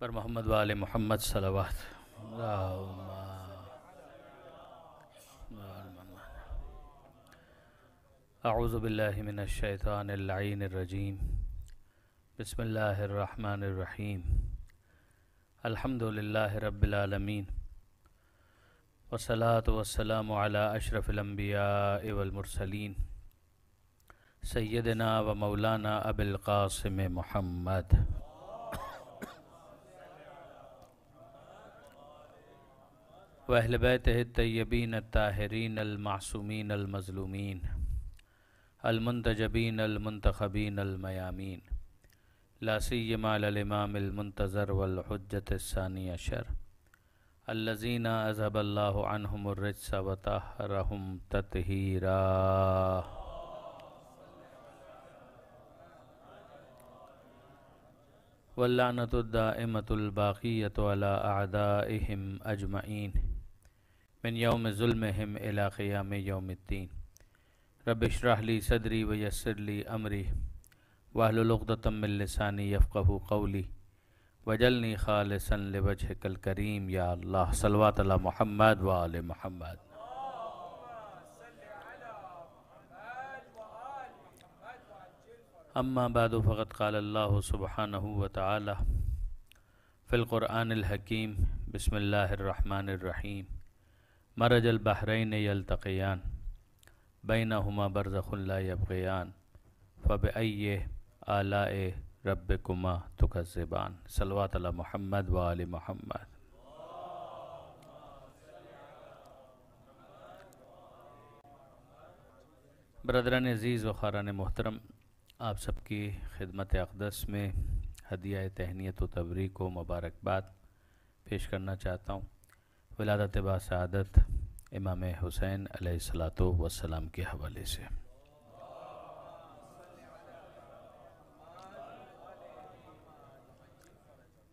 पर मोहम्मद वाल मोहम्मद सलावात आउज़बिल्लिमिनशैतानरजीम बसमीम अल्हम्दुलिल्लाह रबालमीन वसलात वसलाम अशरफ़िलम्बिया वलमरसलिन सैदना व मौलाना अबिलकासम महमद वहल तय्यबीन ताहरीन अलमासूमीन अलमजलूमीन अलमंतजबीन अलमंतखबीन अलमयामीन लासीमालमामतज़र वलहजत सानी अशर अल्लजीना अजहबल्लामरसा वतहरहम ततहीरा वल्लानतुद्दामतबाक़ीत अला अदा अजमाइन मिन योम ज़ुल्म इलाक़याम योमद्दीन रबशरहली सदरी वयसरली अमरी वाहलतमिलसानी यफ़ू कौली वजलनी ख़ालसन वजहकल करीम या अल्लाह सलवात महमद वाल महमद अम्मा बाद फ़कत काल्ला सुबहान वाली फ़िलक़ुरानहकीम बसमीम मरज अल अलबहरीन यलतक़ियान बैन हमा बरज़ुल्लाबयान फ़ब आला रब कुमा जबान सलवा तला महमद वाल महमद बरदरान अज़ीज़ व ख़ारान मोहतरम आप सबकी खिदमत अकदस में हदिया तहनीत व तबरी को मुबारकबाद पेश करना चाहता हूँ विलादत बादत इमाम हुसैन अलैहिस्सलातु वसलाम के हवाले से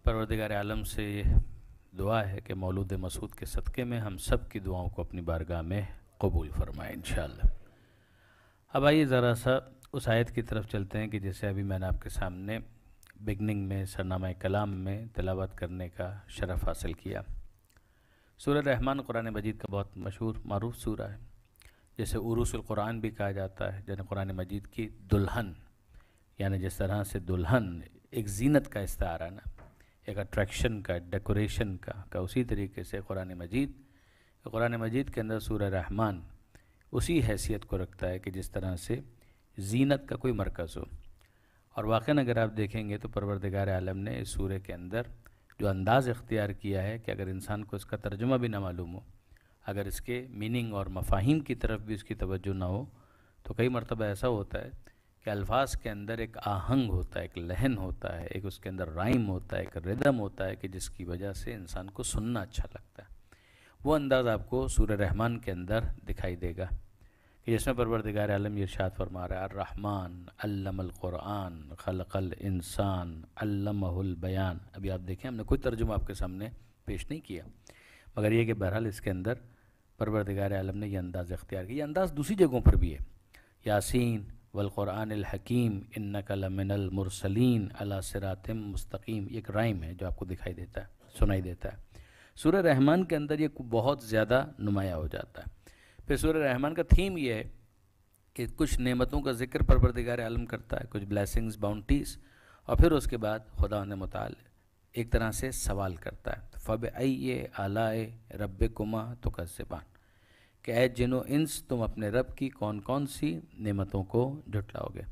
परवरदिगार आलम से दुआ है कि मौलूद मसूद के सदक़े में हम सब की दुआओं को अपनी बारगाह में कबूल फरमाएँ इन अब आइए ज़रा सा उस आयत की तरफ चलते हैं कि जैसे अभी मैंने आपके सामने बिगनिंग में सरनामा कलाम में तलावत करने का शरफ़ हासिल किया सूर्य रहमान कुरान मजीद का बहुत मशहूर मरूफ सूर है जैसे कुरान भी कहा जाता है जैन कुरान मजीद की दुल्हन यानी जिस तरह से दुल्हन एक जीनत का इस्तारा ना एक अट्रैक्शन का डेकोरेशन का का उसी तरीके से कुरान मजीद कुरान मजीद के अंदर सूर रहमान उसी हैसियत को रखता है कि जिस तरह से जीनत का कोई मरकज़ हो और वाक़ अगर आप देखेंगे तो परवरदगार आलम ने इस सूर्य के अंदर जो अंदाज़ इख्तियार किया है कि अगर इंसान को इसका तर्जुमा भी ना मालूम हो अगर इसके मीनिंग और मफाहिम की तरफ भी उसकी तवज्जो ना हो तो कई मरतबा ऐसा होता है कि अल्फाज के अंदर एक आहंग होता है एक लहन होता है एक उसके अंदर राइम होता है एक रिदम होता है कि जिसकी वजह से इंसान को सुनना अच्छा लगता है वो अंदाज़ आपको सूर रहमान के अंदर दिखाई देगा कि जिसमें परवरदिगार आलम इर्शाद फरमा रहा है रहमान अल्लमकुरान खलकल इंसान अल्लमहुल बयान अभी आप देखें हमने कोई तर्जुमा आपके सामने पेश नहीं किया मगर यह कि बहरहाल इसके अंदर परवरदिगार आलम ने यह अंदाज़ इख्तियार किया अंदाज़ दूसरी जगहों पर भी है यासीन वलकुरान हकीम इन्न कलमिनमरसलिन अलासरातम मुस्तकीम एक राइम है जो आपको दिखाई देता है सुनाई देता है सूर्य रहमान के अंदर ये बहुत ज़्यादा नुमाया हो जाता है फिर सूर रहमान का थीम ये है कि कुछ नेमतों का जिक्र परवरदिगार आलम करता है कुछ ब्लैसिंग्स बाउंटीज़ और फिर उसके बाद खुदा ने मताल एक तरह से सवाल करता है तो फ़ब आइए आलाए रब कुमा तो कसान कि ए जिनो इंस तुम अपने रब की कौन कौन सी नेमतों को जुटलाओगे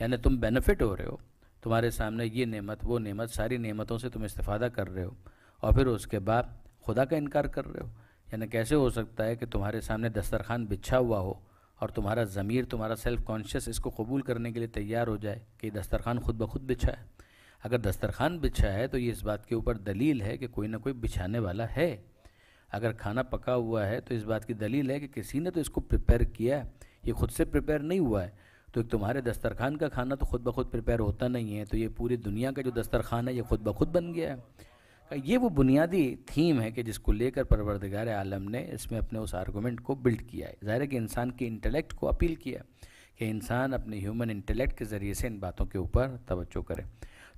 यानी तुम बेनिफिट हो रहे हो तुम्हारे सामने ये नेमत वो नेमत सारी नेमतों से तुम इस्तफादा कर रहे हो और फिर उसके बाद खुदा का इनकार कर रहे हो यानी कैसे हो सकता है कि तुम्हारे सामने दस्तरखान बिछा हुआ हो और तुम्हारा ज़मीर तुम्हारा सेल्फ कॉन्शियस इसको कबूल करने के लिए तैयार हो जाए कि दस्तरखान खुद ब खुद बिछा है अगर दस्तरखान बिछा है तो ये इस बात के ऊपर दलील है कि कोई ना कोई बिछाने वाला है अगर खाना पका हुआ है तो इस बात की दलील है कि किसी ने तो इसको प्रिपेयर किया है ये खुद से प्रिपेयर नहीं हुआ है तो तुम्हारे दस्तरखान का खाना तो खुद ब खुद प्रिपेयर होता नहीं है तो ये पूरी दुनिया का जो दस्तरखान है ये खुद ब खुद बन गया है ये वो बुनियादी थीम है कि जिसको लेकर परवरदगार आलम ने इसमें अपने उस आर्गूमेंट को बिल्ड किया है ज़ाहिर है कि इंसान के इंटेलेक्ट को अपील किया है कि इंसान अपने ह्यूमन इंटेलेक्ट के ज़रिए से इन बातों के ऊपर तवज्जो करे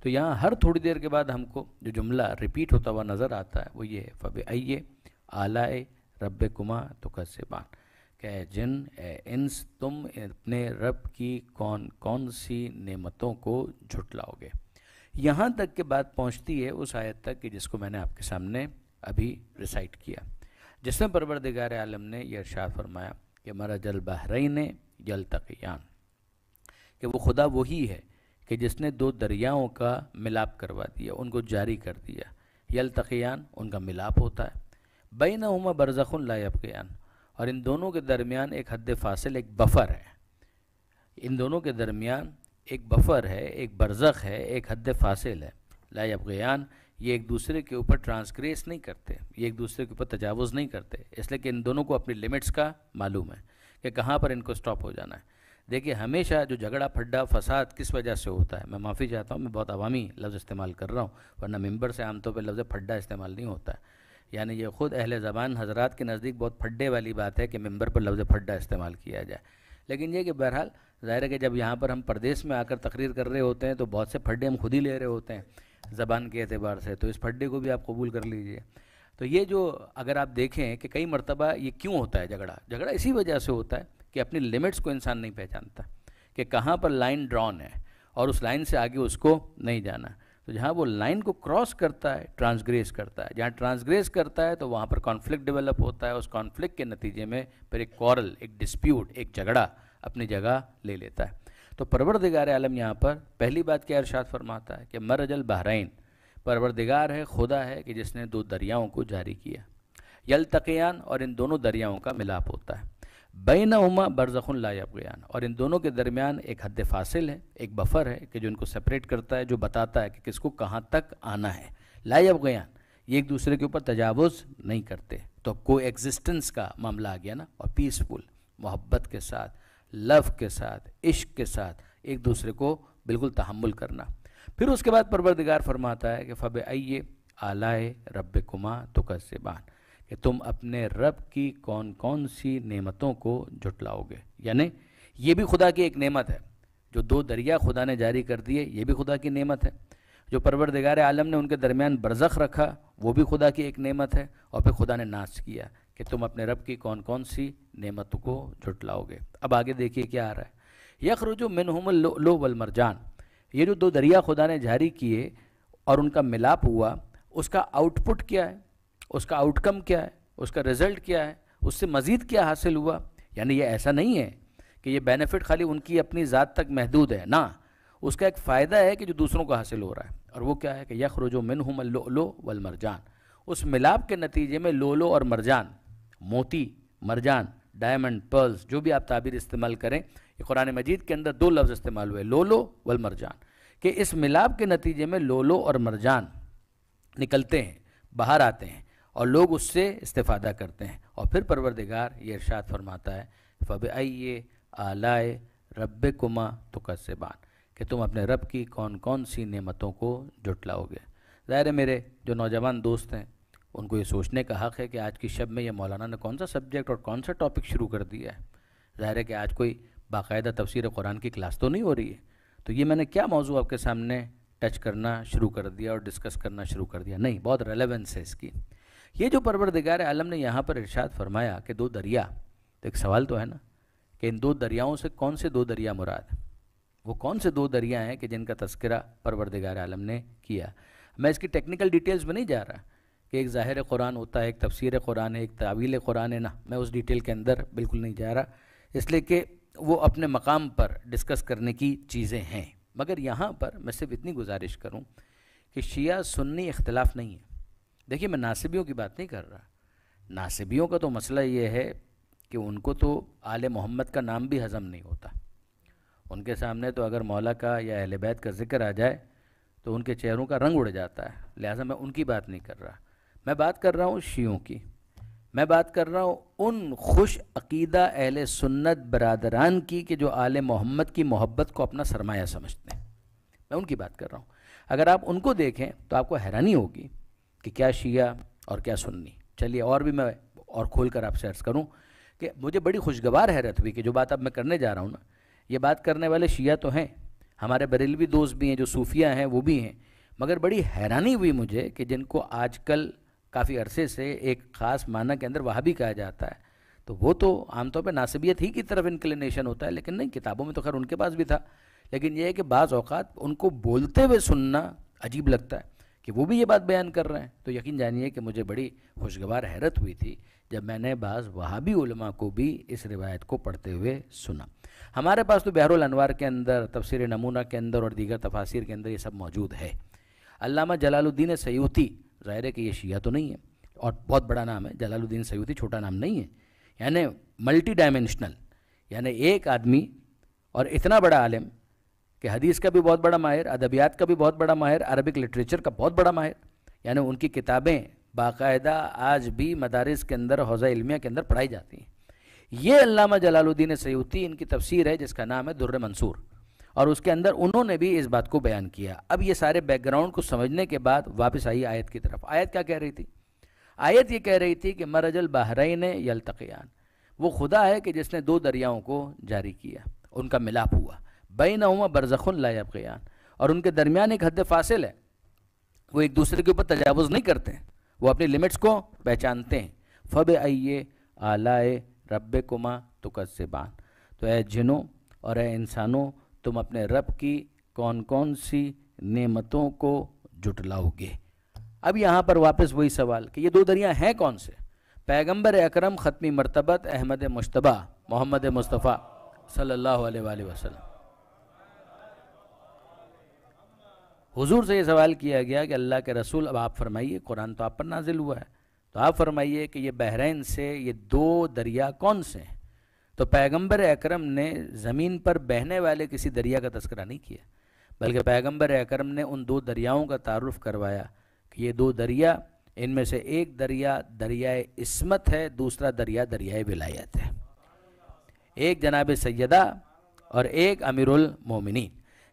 तो यहाँ हर थोड़ी देर के बाद हमको जो जुमला रिपीट होता हुआ नज़र आता है वो ये है फ़ब आइए आलाए रब कुमा तो बान कह जिन ए इंस तुम अपने रब की कौन कौन सी नेमतों को झुटलाओगे यहाँ तक के बात पहुँचती है उस आयत तक कि जिसको मैंने आपके सामने अभी रिसाइट किया जिसमें परवरदिगार आलम ने यह इर्शाद फरमाया कि हमारा जल बहरीन जल तकियान कि वो खुदा वही है कि जिसने दो दरियाओं का मिलाप करवा दिया उनको जारी कर दिया यल तकियान उनका मिलाप होता है बैन नुमा बरजखन लाबकयान और इन दोनों के दरमियान एक हद फासिल एक बफर है इन दोनों के दरमियान एक बफर है एक बरज़ख है एक हद फासिल है लाबयान ये एक दूसरे के ऊपर ट्रांसग्रेस नहीं करते ये एक दूसरे के ऊपर तजावज़ नहीं करते इसलिए कि इन दोनों को अपनी लिमिट्स का मालूम है कि कहाँ पर इनको स्टॉप हो जाना है देखिए हमेशा जो झगड़ा फड्डा फसाद किस वजह से होता है मैं माफ़ी चाहता हूँ मैं बहुत अवामी लफ्ज़ इस्तेमाल कर रहा हूँ वरना मेम्बर से आमतौर पर लफ्ज़ फड्डा इस्तेमाल नहीं होता है यानी ये ख़ुद अहल ज़बान हज़रा के नज़दीक बहुत फड्डे वाली बात है कि मेम्बर पर लफ्ज़ फड्डा इस्तेमाल किया जाए लेकिन यह कि बहरहाल ज़ाहिर है कि जब यहाँ पर हम प्रदेश में आकर तकरीर कर रहे होते हैं तो बहुत से फड्डे हम खुद ही ले रहे होते हैं ज़बान के अतबार से तो इस फड्डे को भी आप कबूल कर लीजिए तो ये जो अगर आप देखें कि कई मरतबा ये क्यों होता है झगड़ा झगड़ा इसी वजह से होता है कि अपनी लिमिट्स को इंसान नहीं पहचानता कि कहाँ पर लाइन ड्रॉन है और उस लाइन से आगे उसको नहीं जाना तो जहाँ वो लाइन को क्रॉस करता है ट्रांसग्रेस करता है जहाँ ट्रांसग्रेस करता है तो वहाँ पर कॉन्फ्लिक्ट डेवलप होता है उस कॉन्फ्लिक्ट के नतीजे में फिर एक कॉरल एक डिस्प्यूट एक झगड़ा अपनी जगह ले लेता है तो परवरदिगार आलम यहाँ पर पहली बात क्या इरशाद फरमाता है कि मरजल बहरीन परवरदिगार है खुदा है कि जिसने दो दरियाओं को जारी किया यल तकियान और इन दोनों दरियाओं का मिलाप होता है बैन उमा बरज़ुन लायान और इन दोनों के दरमियान एक हद फासिल है एक बफर है कि जो इनको सेपरेट करता है जो बताता है कि किसको कहाँ तक आना है लायान ये एक दूसरे के ऊपर तजावज़ नहीं करते तो को एग्जिस्टेंस का मामला आ गया ना और पीसफुल मोहब्बत के साथ लव के साथ इश्क के साथ एक दूसरे को बिल्कुल तहमुल करना फिर उसके बाद परवरदिगार फरमाता है कि फ़ब आइए आलाए रब कुमा तुकसिबान कि तुम अपने रब की कौन कौन सी नेमतों को जुटलाओगे यानी ये भी खुदा की एक नेमत है जो दो दरिया खुदा ने जारी कर दिए ये भी खुदा की नेमत है जो परवरदिगार आलम ने उनके दरमियान बरज़ख रखा वो भी खुदा की एक नेमत है और फिर खुदा ने नाश किया कि तुम अपने रब की कौन कौन सी नेमत को झुटलाओगे अब आगे देखिए क्या आ रहा है यखरुजु मिनहुम लो, लो वल मरजान ये जो दो दरिया खुदा ने जारी किए और उनका मिलाप हुआ उसका आउटपुट क्या है उसका आउटकम क्या है उसका रिजल्ट क्या है उससे मज़ीद क्या हासिल हुआ यानी ये ऐसा नहीं है कि ये बेनिफिट खाली उनकी अपनी ज़ात तक महदूद है ना उसका एक फ़ायदा है कि जो दूसरों को हासिल हो रहा है और वो क्या है कि यखरुजो मिन लो वल मरजान उस मिलाप के नतीजे में लोलो और मरजान मोती मरजान डायमंड पर्ल्स जो भी आप ताबीर इस्तेमाल करें ये कुरान मजीद के अंदर दो लफ्ज़ इस्तेमाल हुए लोलो वल मरजान कि इस मिलाप के नतीजे में लोलो और मरजान निकलते हैं बाहर आते हैं और लोग उससे इस्तेफादा करते हैं और फिर परवरदिगार ये इरशाद फरमाता है फ़ब आइए आलाए रब कुमा तुकसबान कि तुम अपने रब की कौन कौन सी नेमतों को जुटलाओगे ज़ाहिर मेरे जो नौजवान दोस्त हैं उनको ये सोचने का हक़ है कि आज की शब में यह मौलाना ने कौन सा सब्जेक्ट और कौन सा टॉपिक शुरू कर दिया है ज़ाहिर है कि आज कोई बाकायदा तफसर कुरान की क्लास तो नहीं हो रही है तो ये मैंने क्या मौजू आपके सामने टच करना शुरू कर दिया और डिस्कस करना शुरू कर दिया नहीं बहुत रेलेवेंस है इसकी ये जो परवरदिगार आलम ने यहाँ पर इर्शाद फरमाया कि दो दरिया तो एक सवाल तो है ना कि इन दो दरियाओं से कौन से दो दरिया मुराद वो कौन से दो दरिया हैं कि जिनका तस्करा परवरदिगार आलम ने किया मैं इसकी टेक्निकल डिटेल्स में नहीं जा रहा कि एक ज़ाहिर कुरान होता है एक तफसीर कुरान है एक तावील कुरान है ना मैं उस डिटेल के अंदर बिल्कुल नहीं जा रहा इसलिए कि वो अपने मकाम पर डिस्कस करने की चीज़ें हैं मगर यहाँ पर मैं सिर्फ इतनी गुजारिश करूँ कि शिया सुन्नी इख्तलाफ नहीं है देखिए मैं नासिबियों की बात नहीं कर रहा नासिबियों का तो मसला ये है कि उनको तो आल मोहम्मद का नाम भी हज़म नहीं होता उनके सामने तो अगर मौला का या अहल बैत का जिक्र आ जाए तो उनके चेहरों का रंग उड़ जाता है लिहाजा मैं उनकी बात नहीं कर रहा मैं बात कर रहा हूँ शियों की मैं बात कर रहा हूँ उन खुश अकीदा अहल सुन्नत बरदरान की कि जो आल मोहम्मद की मोहब्बत को अपना सरमाया समझते हैं मैं उनकी बात कर रहा हूँ अगर आप उनको देखें तो आपको हैरानी होगी कि क्या शिया और क्या सुन्नी चलिए और भी मैं और खोल कर आपसे अर्ज़ करूँ कि मुझे बड़ी खुशगवार हैरत हुई कि जो बात अब मैं करने जा रहा हूँ ना ये बात करने वाले शिया तो हैं हमारे बरेलवी दोस्त भी हैं जो सूफिया हैं वो भी हैं मगर बड़ी हैरानी हुई मुझे कि जिनको आजकल काफ़ी अरसे से एक ख़ास माना के अंदर वहाँ भी कहा जाता है तो वो तो आमतौर पर नासबियत ही की तरफ इंक्लिनेशन होता है लेकिन नहीं किताबों में तो खैर उनके पास भी था लेकिन यह है कि बाज़ अवत उनको बोलते हुए सुनना अजीब लगता है कि वो भी ये बात बयान कर रहे हैं तो यकीन जानिए कि मुझे बड़ी खुशगवार हैरत हुई थी जब मैंने बाज़ वहाबी उलमा को भी इस रिवायत को पढ़ते हुए सुना हमारे पास तो बहरुल अनवार के अंदर तफसर नमूना के अंदर और दीगर तफासिर के अंदर ये सब मौजूद है अलामा जलालुद्दीन सयूती ज़ाहिर है कि ये शिया तो नहीं है और बहुत बड़ा नाम है जलालुद्दीन सयूदी छोटा नाम नहीं है यानी मल्टी डायमेंशनल यानी एक आदमी और इतना बड़ा आलम कि हदीस का भी बहुत बड़ा माहिर अदबियात का भी बहुत बड़ा माहिर अरबिक लिटरेचर का बहुत बड़ा माहिर यानी उनकी किताबें बाकायदा आज भी मदारस के अंदर हौज़ा इलमिया के अंदर पढ़ाई जाती हैं ये अलामा जलालुद्दीन सयूती इनकी तफसीर है जिसका नाम है दुर्र मंसूर और उसके अंदर उन्होंने भी इस बात को बयान किया अब ये सारे बैकग्राउंड को समझने के बाद वापस आई आयत की तरफ आयत क्या कह रही थी आयत ये कह रही थी कि मरजल बहरीन यलतकियान वो खुदा है कि जिसने दो दरियाओं को जारी किया उनका मिलाप हुआ बैन हुआ बरजखन लायबयान और उनके दरमियान एक हद फासिल है वो एक दूसरे के ऊपर तजावज़ नहीं करते वो अपनी लिमिट्स को पहचानते हैं फ़ब आइए आलाए रब कुमा तुकस्बान तो ए जिनों और ए इंसानों तुम अपने रब की कौन कौन सी नेमतों को जुटलाओगे अब यहाँ पर वापस वही सवाल कि ये दो दरिया हैं कौन से पैगंबर अकरम ख़त्मी मरतबत अहमद मुशतबा मोहम्मद मुस्तफ़ा सल्लल्लाहु अलैहि वसल्लम हुजूर से ये सवाल किया गया कि अल्लाह के रसूल अब आप फरमाइए कुरान तो आप पर नाजिल हुआ है तो आप फरमाइए कि ये बहरीन से ये दो दरिया कौन से हैं तो पैगंबर अकरम ने ज़मीन पर बहने वाले किसी दरिया का तस्करा नहीं किया बल्कि पैगंबर अकरम ने उन दो दरियाओं का तारुफ करवाया कि ये दो दरिया इनमें से एक दरिया दरियाए इसमत है दूसरा दरिया दरियाए विलायत है एक जनाब सैदा और एक अमीरुल मोमिनी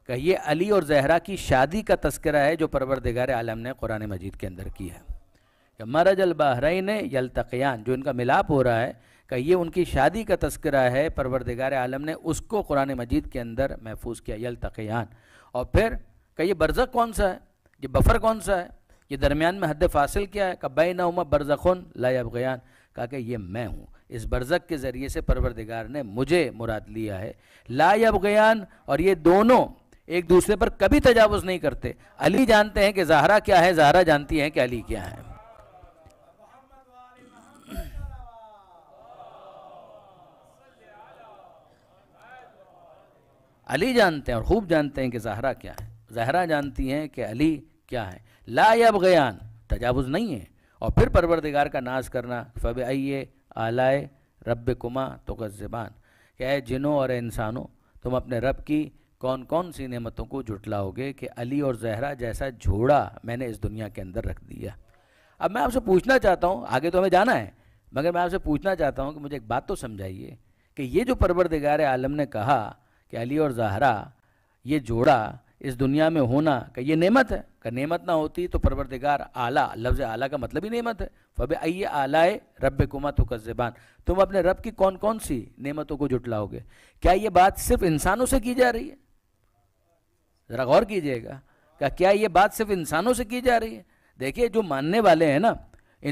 का ये अली और जहरा की शादी का तस्करा है जो परवरदिगार आलम ने कुरान मजीद के अंदर की है मरज यल तकयान जो इनका मिलाप हो रहा है का ये उनकी शादी का तस्करा है परवरदिगार आलम ने उसको कुरान मजीद के अंदर महफूज किया यल तकयान और फिर कही बरज़क कौन सा है ये बफर कौन सा है ये दरमियान में हद फासिल क्या है कब्बई नउमा बरज़न लाबयान कहा कि ये मैं हूँ इस बरज़क के ज़रिए से परवरदिगार ने मुझे मुराद लिया है गयान और ये दोनों एक दूसरे पर कभी तजावज़ नहीं करते अली जानते हैं कि जहरा क्या है जहरा जानती हैं कि अली क्या है अली जानते हैं और खूब जानते हैं कि जहरा क्या है जहरा जानती हैं कि अली क्या है ला लायब गयान तजावुज़ नहीं है और फिर परवरदिगार का नाज करना फ़ब आइए आलाए रब कुमा तो गज़बान क्या है जिनों और इंसानों तुम अपने रब की कौन कौन सी नेमतों को जुटलाओगे कि अली और जहरा जैसा झोड़ा मैंने इस दुनिया के अंदर रख दिया अब मैं आपसे पूछना चाहता हूँ आगे तो हमें जाना है मगर मैं आपसे पूछना चाहता हूँ कि मुझे एक बात तो समझाइए कि ये जो परवरदिगार आलम ने कहा कि अली और जहरा ये जोड़ा इस दुनिया में होना का ये नेमत है का नेमत ना होती तो परवरदिगार आला लफ्ज़ आला का मतलब ही नेमत है फब आइए आलाए रब कुमा तो कस्बान तुम अपने रब की कौन कौन सी नेमतों को जुटलाओगे क्या ये बात सिर्फ इंसानों से की जा रही है ज़रा गौर कीजिएगा क्या क्या ये बात सिर्फ इंसानों से की जा रही है देखिए जो मानने वाले हैं ना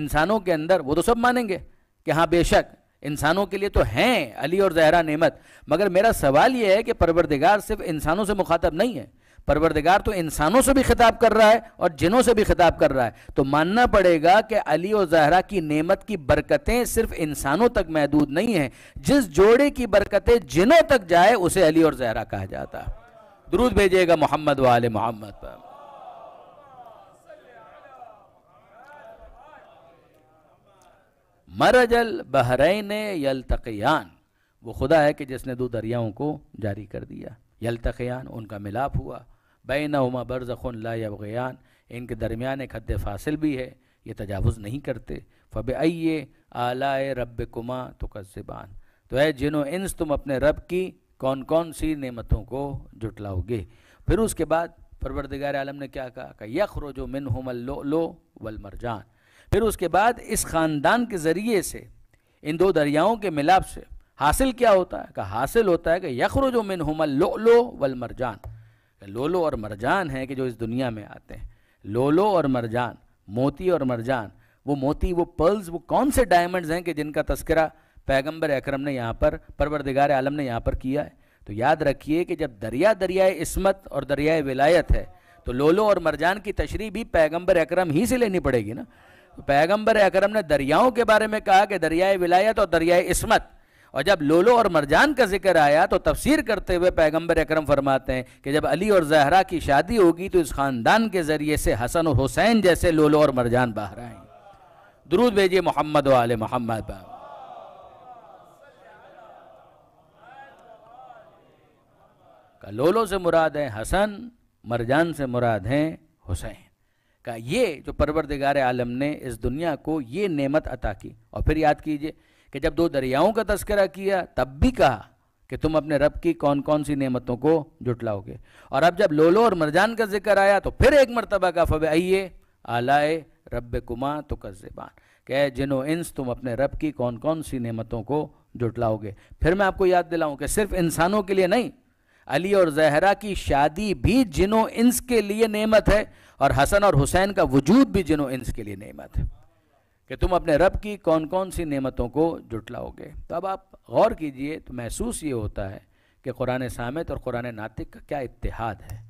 इंसानों के अंदर वो तो सब मानेंगे कि हाँ बेशक इंसानों के लिए तो हैं अली और जहरा नेमत मगर मेरा सवाल यह है कि परवरदिगार सिर्फ इंसानों से मुखातब नहीं है परवरदिगार तो इंसानों से भी खिताब कर रहा है और जिनों से भी खिताब कर रहा है तो मानना पड़ेगा कि अली और जहरा की नेमत की बरकतें सिर्फ इंसानों तक महदूद नहीं है जिस जोड़े की बरकतें जिनों तक जाए उसे अली और जहरा कहा जाता है दरूद भेजिएगा मोहम्मद वाले मोहम्मद पर मरजल बहरैन तकयान वो खुदा है कि जिसने दो दरियाओं को जारी कर दिया यल तकयान उनका मिलाप हुआ बैन उमा बरज़ुन लाबयान इनके दरमियान एक हद फासिल भी है ये तजावुज़ नहीं करते फ़ब आइए आलाए रब कुमा तुकज़बान तो है जिनो इंस तुम अपने रब की कौन कौन सी नेमतों को जुटलाओगे फिर उसके बाद परवरदिगार आलम ने क्या कहा यख जो मिन हमल लो, लो वल मरजान फिर उसके बाद इस ख़ानदान के ज़रिए से इन दो दरियाओं के मिलाप से हासिल क्या होता है का हासिल होता है कि जो मिन हमल लोलो वल मरजान लोलो और मरजान है कि जो इस दुनिया में आते हैं लोलो और मरजान मोती और मरजान वो मोती वो पर्ल्स वो कौन से डायमंड्स हैं कि जिनका तस्करा पैगंबर अक्रम ने यहाँ पर परवरदिगार आलम ने यहाँ पर किया है तो याद रखिए कि जब दरिया दरियाए इसमत और दरियाए विलायत है तो लोलो और मरजान की तशरी भी पैगंबर अक्रम ही से लेनी पड़ेगी ना पैगंबर अकरम ने दरियाओं के बारे में कहा कि दरियाए विलायत और दरियाए इसमत और जब लोलो और मरजान का जिक्र आया तो तफसीर करते हुए पैगंबर अकरम फरमाते हैं कि जब अली और जहरा की शादी होगी तो इस ख़ानदान के ज़रिए से हसन और हुसैन जैसे लोलो और मरजान बाहर आए दरूद भेजिए मोहम्मद वाले मोहम्मद का लोलो से मुराद है हसन मरजान से मुराद हैं हुसैन का ये जो परवरदिगार आलम ने इस दुनिया को ये नेमत अता की और फिर याद कीजिए कि जब दो दरियाओं का तस्करा किया तब भी कहा कि तुम अपने रब की कौन कौन सी नेमतों को जुटलाओगे और अब जब लोलो और मरजान का जिक्र आया तो फिर एक मरतबा का फब आइए आलाए रब कुमा तो कस्बान कह जिनो इंस तुम अपने रब की कौन कौन सी नेमतों को जुटलाओगे फिर मैं आपको याद दिलाऊं कि सिर्फ इंसानों के लिए नहीं अली और जहरा की शादी भी जिनो इंस के लिए नेमत है और हसन और हुसैन का वजूद भी जिनो इंस के लिए नेमत है कि तुम अपने रब की कौन कौन सी नेमतों को जुटलाओगे तो अब आप गौर कीजिए तो महसूस ये होता है कि कुरान सामत और कुरान नातिक का क्या इतिहाद है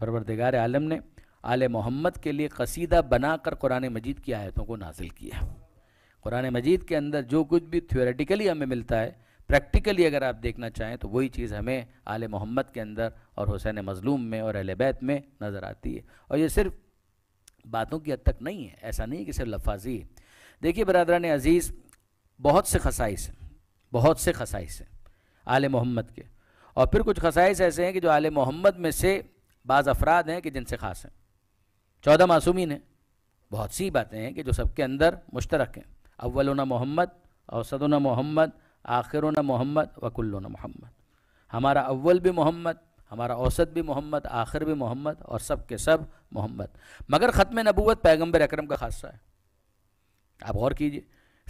परवरदिगार आलम ने आल मोहम्मद के लिए कसीदा बनाकर कुरान मजीद की आयतों को नाजिल किया कुरान मजीद के अंदर जो कुछ भी थियोरेटिकली हमें मिलता है प्रैक्टिकली अगर आप देखना चाहें तो वही चीज़ हमें आल मोहम्मद के अंदर और हुसैन मज़लूम में और अहल बैत में नज़र आती है और ये सिर्फ बातों की हद तक नहीं है ऐसा नहीं है कि सिर्फ लफाजी है देखिए बरदरान अज़ीज़ बहुत से खसाइस हैं बहुत से खसाइस हैं आल मोहम्मद के और फिर कुछ खसाइश ऐसे हैं कि जो आल मोहम्मद में से बाज़ अफराद हैं कि जिनसे ख़ास हैं चौदह मासूमिन हैं बहुत सी बातें हैं कि जो सबके अंदर मुश्तरक हैं अव्वलना मोहम्मद औसदना मोहम्मद न मोहम्मद न मोहम्मद हमारा अव्वल भी मोहम्मद हमारा औसत भी मोहम्मद आखिर भी मोहम्मद और सब के सब मोहम्मद मगर ख़त्म नबूत पैगम्बर अक्रम का खासा है आप गौर कीजिए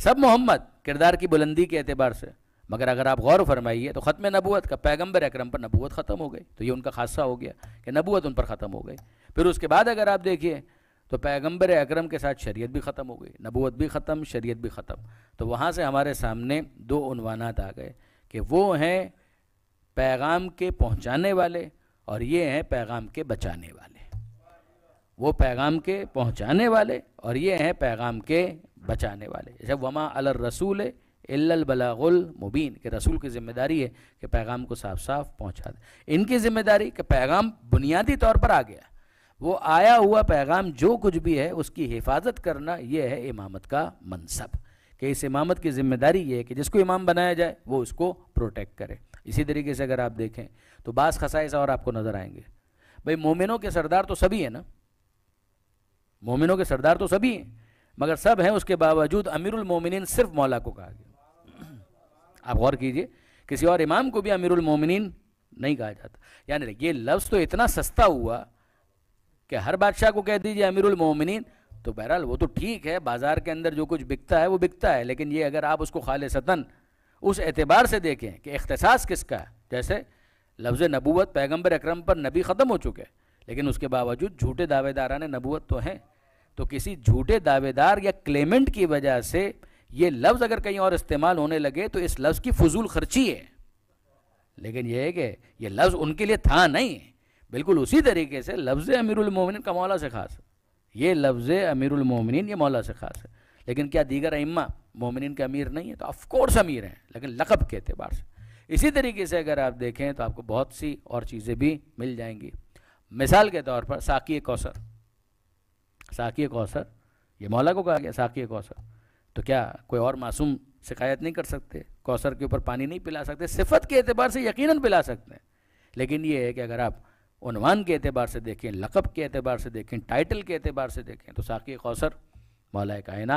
सब मोहम्मद किरदार की बुलंदी के अतबार से मगर अगर आप गौर फरमाइए तो ख़त्म नबूत का पैगम्बर अक्रम पर नबूत ख़त्म हो गई तो ये उनका खासा हो गया कि नबूत उन पर ख़त्म हो गई फिर उसके बाद अगर आप देखिए तो पैगंबर अकरम के साथ शरीयत भी ख़त्म हो गई नबूत भी ख़त्म शरीयत भी ख़त्म तो वहाँ से हमारे सामने दो अनवानात आ गए कि वो हैं पैगाम के पहुँचाने वाले और ये हैं पैगाम के बचाने वाले वो पैगाम के पहुँचाने वाले और ये हैं पैगाम के बचाने वाले जैसे वमा अल रसूल बलागुल मुबीन के रसूल की जिम्मेदारी है कि पैगाम को साफ साफ पहुँचा दे इनकी जिम्मेदारी कि पैगाम बुनियादी तौर पर आ गया वो आया हुआ पैगाम जो कुछ भी है उसकी हिफाजत करना ये है इमामत का मनसब कि इस इमामत की जिम्मेदारी ये है कि जिसको इमाम बनाया जाए वो उसको प्रोटेक्ट करे इसी तरीके से अगर आप देखें तो बास खसाइस और आपको नज़र आएंगे भाई मोमिनों के सरदार तो सभी हैं ना मोमिनों के सरदार तो सभी हैं मगर सब हैं उसके बावजूद अमीरुल मोमिनीन सिर्फ मौला को कहा गया आप गौर कीजिए किसी और इमाम को भी अमीरुल मोमिनीन नहीं कहा जाता यानी ये लफ्ज़ तो इतना सस्ता हुआ कि हर बादशाह को कह दीजिए अमीरुल मोमिनीन तो बहरहाल वो तो ठीक है बाज़ार के अंदर जो कुछ बिकता है वो बिकता है लेकिन ये अगर आप उसको खाल सतन उस एतबार से देखें कि अख्तसास किसका है जैसे लफ्ज़ नबूत पैगम्बर अक्रम पर नबी ख़त्म हो चुके हैं लेकिन उसके बावजूद झूठे दावेदारान ने नबूत तो हैं तो किसी झूठे दावेदार या क्लेमेंट की वजह से ये लफ्ज़ अगर कहीं और इस्तेमाल होने लगे तो इस लफ्ज़ की फजूल खर्ची है लेकिन यह है कि यह लफ्ज़ उनके लिए था नहीं बिल्कुल उसी तरीके से लफ्ज़ अमीरमिन का मौला से खास है ये लफ्ज़ अमीरमिन ये मौला से खास है लेकिन क्या दीगर अम्मा मोमिन के अमीर नहीं है तो ऑफ़कोर्स अमीर हैं लेकिन लकब के अतबार से इसी तरीके से अगर आप देखें तो आपको बहुत सी और चीज़ें भी मिल जाएंगी मिसाल के तौर पर साकी कौसर साकी कौसर ये मौला को कहा गया साकी कौसर तो क्या कोई और मासूम शिकायत नहीं कर सकते कौसर के ऊपर पानी नहीं पिला सकते सिफत के अतबार से यकीनन पिला सकते हैं लेकिन ये है कि अगर आप उनवान के अतबार से देखें लकब के अतबार से देखें टाइटल के अतबार से देखें तो साक़ी कौसर मौला कायन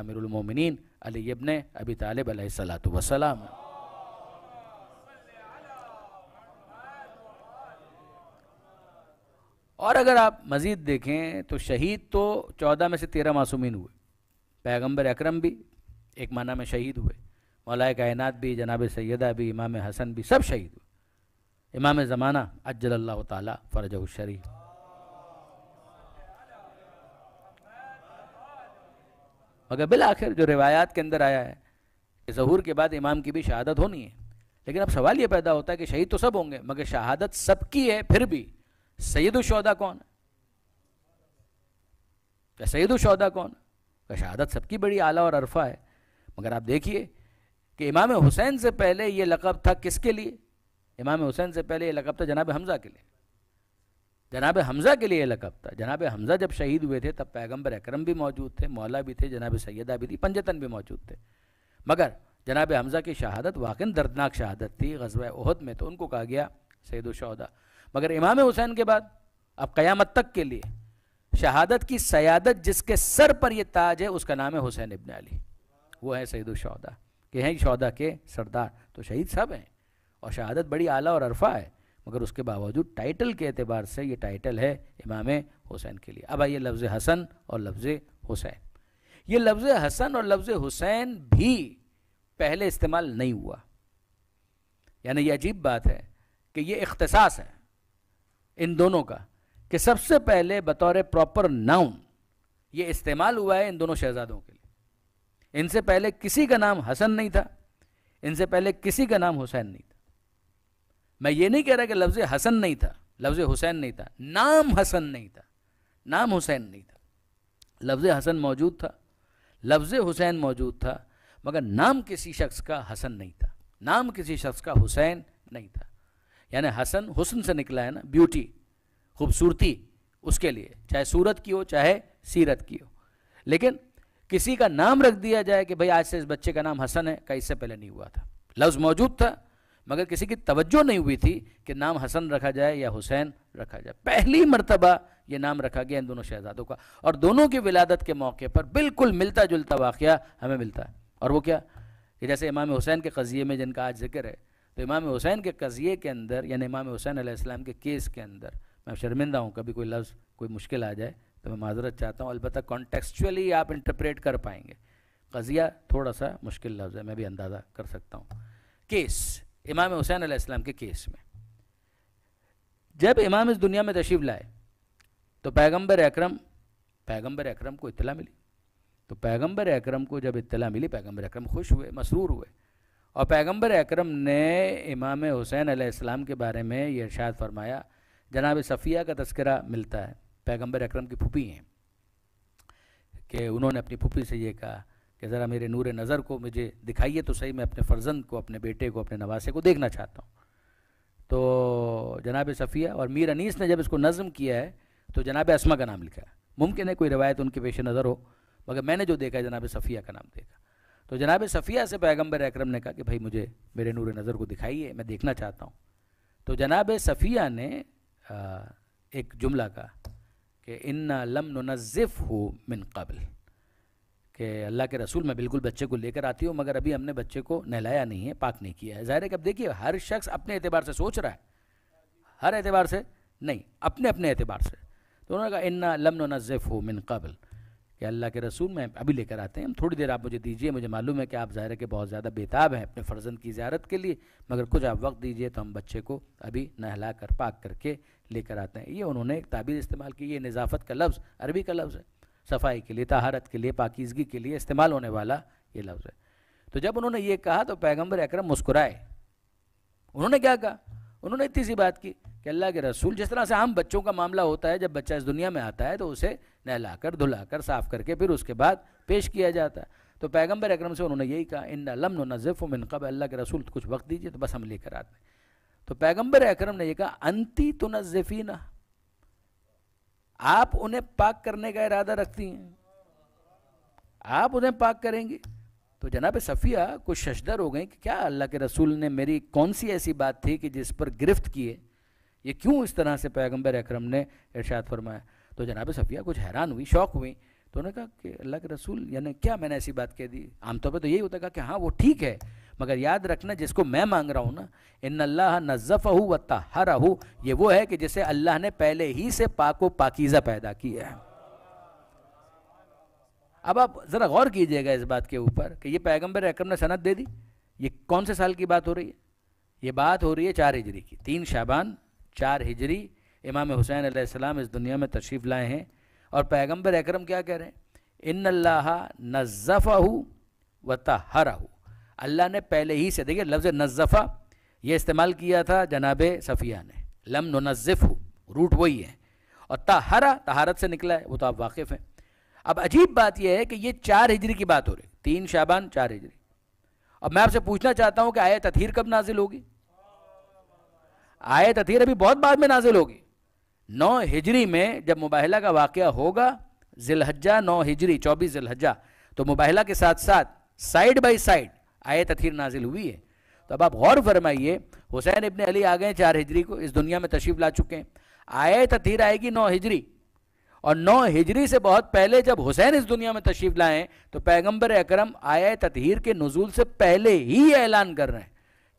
अमीरमिन अली इबन अबी तालब सलात वसलाम और अगर आप मज़ीद देखें तो शहीद तो चौदह में से तेरह मासूमिन हुए पैगम्बर अक्रम भी एक माना में शहीद हुए मौलाए कायनत भी जनाब सैदा भी इमाम हसन भी सब शहीद हुए इमाम ज़माना अज्जल्ला तरज शरी मगर बिल आखिर जो रिवायात के अंदर आया है कि जहूर के बाद इमाम की भी शहादत होनी है लेकिन अब सवाल ये पैदा होता है कि शहीद तो सब होंगे मगर शहादत सबकी है फिर भी सैद शौदा कौन है क्या सैद शौदा कौन क्या शहादत सबकी बड़ी आला और अरफा है मगर आप देखिए कि इमाम हुसैन से पहले ये लक़ब था किसके लिए इमाम हुसैन से पहले ये लकब था जनाब हमज़ा के लिए जनाब हमज़ा के लिए ये लकब था जनाब हमज़ा जब शहीद हुए थे तब पैगम्बर अक्रम भी मौजूद थे मौला भी थे जनाब सैदा भी थी पंजतन भी मौजूद थे मगर जनाब हमज़ा की शहादत वाकई दर्दनाक शहादत थी गजब उहद में तो उनको कहा गया सैद शहदा मगर इमाम हुसैन के बाद अब क़यामत तक के लिए शहादत की सयादत जिसके सर पर यह ताज है उसका नाम है हुसैन इबन अली वो है सैद के हैं शहदा के सरदार तो शहीद साहब हैं और शहादत बड़ी आला और अरफा है मगर उसके बावजूद टाइटल के अतबार से ये टाइटल है इमाम हुसैन के लिए अब आइए लफ्ज़ हसन और लफ्ज़ हुसैन ये लफ्ज़ हसन और लफ्ज़ हुसैन भी पहले इस्तेमाल नहीं हुआ यानी यह अजीब बात है कि ये इख्तसास है इन दोनों का कि सबसे पहले बतौर प्रॉपर नाउन ये इस्तेमाल हुआ है इन दोनों शहजादों के लिए इनसे पहले किसी का नाम हसन नहीं था इनसे पहले किसी का नाम हुसैन नहीं था मैं ये नहीं कह रहा कि लफ्ज़ हसन नहीं था लफ्ज़ हुसैन नहीं था नाम हसन नहीं था नाम हुसैन नहीं था लफ्ज़ हसन मौजूद था लफ्ज़ हुसैन मौजूद था मगर नाम किसी शख्स का हसन नहीं था नाम किसी शख्स का हुसैन नहीं था यानी हसन हुसन से निकला है ना ब्यूटी खूबसूरती उसके लिए चाहे सूरत की हो चाहे सीरत की हो लेकिन किसी का नाम रख दिया जाए कि भाई आज से इस बच्चे का नाम हसन है का इससे पहले नहीं हुआ था लफ्ज़ मौजूद था मगर किसी की तवज्जो नहीं हुई थी कि नाम हसन रखा जाए या हुसैन रखा जाए पहली मरतबा ये नाम रखा गया इन दोनों शहजादों का और दोनों की विलादत के मौके पर बिल्कुल मिलता जुलता वाक़ हमें मिलता है और वो क्या कि जैसे इमाम हुसैन के कज़िए में जिनका आज जिक्र है तो इमाम हुसैन के कज़िए के अंदर यानी इमाम हुसैन आसमाम के केस के अंदर मैं शर्मिंदा हूँ कभी कोई लफ्ज़ कोई मुश्किल आ जाए तो मैं माजरत चाहता हूँ अलबत् कॉन्टेक्चुअली आप इंटरप्रेट कर पाएंगे कज़िया थोड़ा सा मुश्किल लफ्ज़ है मैं भी अंदाज़ा कर सकता हूँ केस इमाम हुसैन आलाम के केस में जब इमाम इस दुनिया में तशीफ लाए तो पैगम्बर अक्रम पैगम्बर अक्रम को इतला मिली तो पैगम्बर अक्रम को जब इतला मिली पैगम्बर अक्रम खुश हुए मसरूर हुए और पैगम्बर अकरम ने इमाम हुसैन आसमाम के बारे में ये इरशाद फरमाया जनाब सफ़िया का तस्करा मिलता है पैगम्बर अक्रम की पुपी हैं कि उन्होंने अपनी पुपी से ये कहा कि ज़रा मेरे नूर नज़र को मुझे दिखाइए तो सही मैं अपने फ़र्जंद को अपने बेटे को अपने नवासे को देखना चाहता हूँ तो जनाब सफ़िया और मीर अनीस ने जब इसको नज़म किया है तो जनाब असमा का नाम लिखा है मुमकिन है कोई रवायत उनके पेश नज़र हो मगर मैंने जो देखा है जनाब सफ़िया का नाम देखा तो जनाब सफ़िया से पैगम्बर अक्रम ने कहा कि भाई मुझे मेरे नूर नज़र को दिखाइए मैं देखना चाहता हूँ तो जनाब सफ़िया ने एक जुमला कहा कि इन्ना लम नज़िफ़ हो मिन कबल कि अल्लाह के रसूल मैं बिल्कुल बच्चे को लेकर आती हूँ मगर अभी हमने बच्चे को नहलाया नहीं है पाक नहीं किया है ज़ाहिर है कि अब देखिए हर शख्स अपने एतबार से सोच रहा है हर एतबार से नहीं अपने अपने एतबार से तो उन्होंने कहा इन्ना लमन नज़फ़ हो मिन कबल कि अल्लाह के रसूल मैं अभी लेकर आते हैं हम थोड़ी देर आप मुझे दीजिए मुझे मालूम है कि आप ज़ाहिर के बहुत ज़्यादा बेताब हैं अपने फ़र्जंद की ज्यारत के लिए मगर कुछ आप वक्त दीजिए तो हम बच्चे को अभी नहला कर पाक करके लेकर आते हैं ये उन्होंने एक ताबीर इस्तेमाल की ये नज़ाफ़त का लफ्ज़ अरबी का लफ्ज़ है सफाई के लिए तहारत के लिए पाकिजगी के लिए इस्तेमाल होने वाला ये लफ्ज़ है तो जब उन्होंने ये कहा तो पैगम्बर अक्रम मुस्कुराए उन्होंने क्या कहा उन्होंने इतनी सी बात की कि अल्लाह के रसूल जिस तरह से हम बच्चों का मामला होता है जब बच्चा इस दुनिया में आता है तो उसे नहलाकर धुलाकर साफ़ करके फिर उसके बाद पेश किया जाता है तो पैगम्बर अक्रम से उन्होंने यही कहा इन लम्न नज़फ़ कब अल्लाह के रसूल कुछ वक्त दीजिए तो बस हम लेकर आते हैं तो पैगम्बर अक्रम ने यह कहा अंति तो नज़फ़ी ना आप उन्हें पाक करने का इरादा रखती हैं आप उन्हें पाक करेंगी तो जनाब सफ़िया कुछ शशदर हो गई कि क्या अल्लाह के रसूल ने मेरी कौन सी ऐसी बात थी कि जिस पर गिरफ्त किए ये क्यों इस तरह से पैगम्बर अक्रम ने इर्शाद फरमाया तो जनाब सफ़िया कुछ हैरान हुई शौक हुई तो उन्होंने कहा कि अल्लाह के रसूल यानी क्या मैंने ऐसी बात कह दी आमतौर पर तो यही होता कहा कि हाँ वो ठीक है मगर याद रखना जिसको मैं मांग रहा हूँ ना इन अल्लाह नज़फ़ हूँ व तहर ये वो है कि जिसे अल्लाह ने पहले ही से पाको पाकिज़ा पैदा किया है अब आप ज़रा गौर कीजिएगा इस बात के ऊपर कि ये पैगम्बर अक्रम ने सनत दे दी ये कौन से साल की बात हो रही है ये बात हो रही है चार हिजरी की तीन शाबान चार हिजरी इमाम हुसैन आसमाम इस दुनिया में तशरीफ़ लाए हैं और पैगम्बर अक्रम क्या कह रहे हैं इन अल्लाह नज़फ़ हो व तहर हूँ अल्लाह ने पहले ही से देखिए लफ्ज़ नज़फ़ा ये इस्तेमाल किया था जनाब सफ़िया ने लम नज़फ़ रूट वही है और तहरा तहारत से निकला है वो तो आप वाकिफ़ हैं अब अजीब बात यह है कि ये चार हिजरी की बात हो रही तीन शाबान चार हिजरी अब मैं आपसे पूछना चाहता हूँ कि आय तथीर कब नाजिल होगी आय तथीर अभी बहुत बाद में नाजिल होगी नौ हिजरी में जब मुबाहला का वाक़ होगा जिलहजा नौ हिजरी चौबीस जिलहजा तो मुबाहला के साथ साथ साइड बाई साइड आयत अखीर नाजिल हुई है तो अब आप गौर फरमाइए हुसैन इबन अली आ गए चार हिजरी को इस दुनिया में तशरीफ ला चुके हैं आयत अखीर आएगी नौ हिजरी और नौ हिजरी से बहुत पहले जब हुसैन इस दुनिया में तशरीफ लाए तो पैगम्बर अक्रम आय ततहीर के नजूल से पहले ही ऐलान कर रहे हैं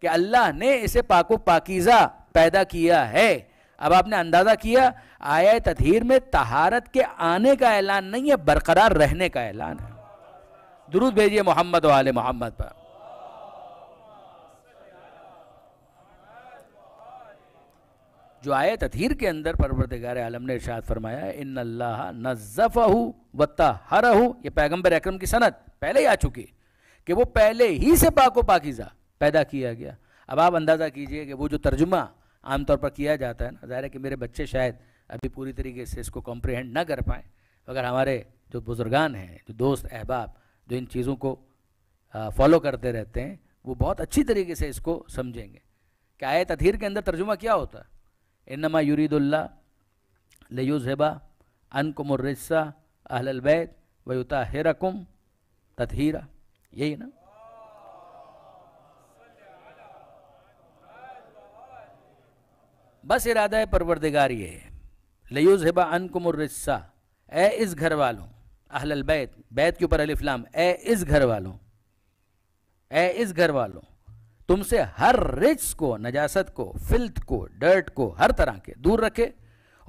कि अल्लाह ने इसे पाको पाकिज़ा पैदा किया है अब आपने अंदाज़ा किया आय ततहीर में तहारत के आने का ऐलान नहीं है बरकरार रहने का ऐलान है दुरुद भेजिए मोहम्मद वाले मोहम्मद पर जो आयत अधीर के अंदर परवरदार आलम ने इशाद फरमाया इन अल्लाह नज़फ़हू वत्ता हरहू ये पैगम्बर अक्रम की सनत पहले ही आ चुकी कि वो पहले ही से पाको पाकिज़ा पैदा किया गया अब आप अंदाज़ा कीजिए कि वो जो तर्जुमा आमतौर पर किया जाता है ना ज़ाहिर है कि मेरे बच्चे शायद अभी पूरी तरीके से इसको कॉम्प्रहेंड ना कर पाएँ अगर हमारे जो बुज़ुर्गान हैं जो दोस्त अहबाब जो इन चीज़ों को फॉलो करते रहते हैं वो बहुत अच्छी तरीके से इसको समझेंगे कि आयत अधीर के अंदर तर्जुमा क्या होता है इनमा यूरीदुल्ला लयूज़बा अहल अहलबैत वयुता हेरकुम तथहीरा यही ना बस इरादा है परवरदिगार ये है लयूज़बा अनकुमर्रस्सा ए इस घर वालों अहलबैत बैत के ऊपर अलिफ्लाम ए इस घर वालों ए इस घर वालों तुमसे हर रिक्स को नजासत को फिल्थ को डर्ट को हर तरह के दूर रखे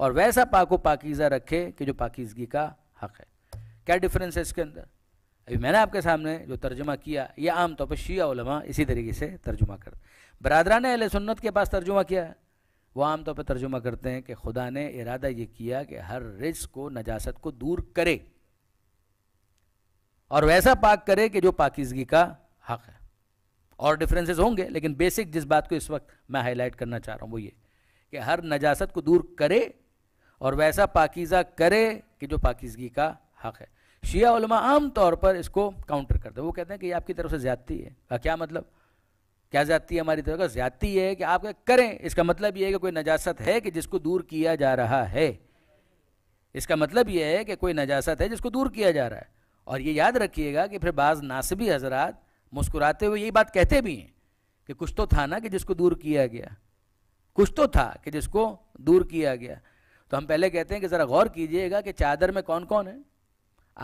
और वैसा पाको पाकिज़ा रखे कि जो पाकिजगी का हक है क्या डिफरेंस है इसके अंदर अभी मैंने आपके सामने जो तर्जुमा किया ये आमतौर पर शीमा उलमा इसी तरीके से तर्जुमा कर बरदरा ने अल सुन्नत के पास तर्जुमा किया है वो आमतौर पर तर्जुमा करते हैं कि खुदा ने इरादा ये किया कि हर रिज को नजासत को दूर करे और वैसा पाक करे कि जो पाकिजगी का हक है और डिफरेंसेस होंगे लेकिन बेसिक जिस बात को इस वक्त मैं हाईलाइट करना चाह रहा हूँ वो ये कि हर नजासत को दूर करे और वैसा पाकिज़ा करे कि जो पाकिजगी का हक़ है शिया उलमा आम तौर पर इसको काउंटर करते हैं वो कहते हैं कि ये आपकी तरफ से ज़्यादती है का क्या मतलब क्या ज़्यादती है हमारी तरफ का ज़्यादती है कि आप करें इसका मतलब ये है कि कोई नजासत है कि जिसको दूर किया जा रहा है इसका मतलब ये है कि कोई नजासत है जिसको दूर किया जा रहा है और ये याद रखिएगा कि फिर बाज़ नासबी हजरात मुस्कुराते हुए यही बात कहते भी हैं कि कुछ तो था ना कि जिसको दूर किया गया कुछ तो था कि जिसको दूर किया गया तो हम पहले कहते हैं कि ज़रा गौर कीजिएगा कि चादर में कौन कौन है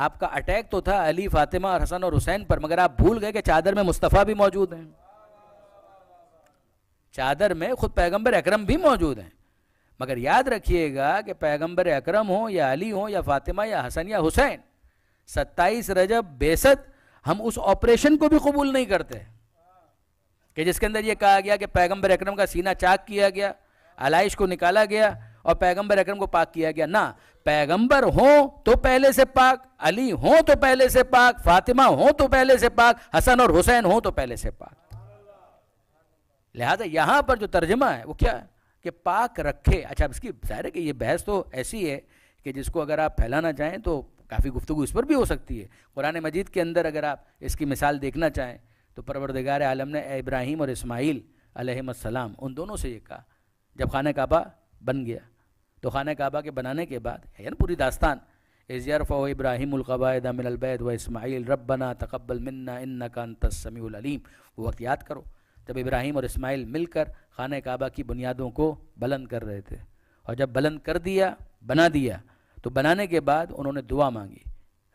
आपका अटैक तो था अली फातिमा और हसन और हुसैन पर मगर आप भूल गए कि चादर में मुस्तफ़ा भी मौजूद हैं चादर में खुद पैगंबर अकरम भी मौजूद हैं मगर याद रखिएगा कि पैगंबर अकरम हो या अली हो या फातिमा या हसन या हुसैन सत्ताईस रजब बेसत हम उस ऑपरेशन को भी कबूल नहीं करते कि जिसके अंदर ये कहा गया कि पैगंबर अक्रम का सीना चाक किया गया आलाइश को निकाला गया और पैगंबर अक्रम को पाक किया गया ना पैगंबर हो तो पहले से पाक अली हो तो पहले से पाक फातिमा हो तो पहले से पाक हसन और हुसैन हो तो पहले से पाक लिहाजा यहां पर जो तर्जमा है वो क्या है कि पाक रखे अच्छा इसकी जाहिर है कि ये बहस तो ऐसी है कि जिसको अगर आप फैलाना चाहें तो काफ़ी गुफ्तु इस पर भी हो सकती है कुरान मजीद के अंदर अगर आप इसकी मिसाल देखना चाहें तो परवरदगार आलम ने इब्राहिम और इसमाइल अलहमसम उन दोनों से ये कहा जब खाना काबा बन गया तो खाना काबा के बनाने के बाद है ना पूरी दास्तान एजरफ़ इब्राहिमकवाद मिनबैद व इसमाइल रबना तकबल मन्ना इन्ना कान तस्मीम वो वक्त याद करो जब इब्राहिम और इसमाइल मिलकर खाना काबा की बुनियादों को बुलंद कर रहे थे और जब बुलंद कर दिया बना दिया तो बनाने के बाद उन्होंने दुआ मांगी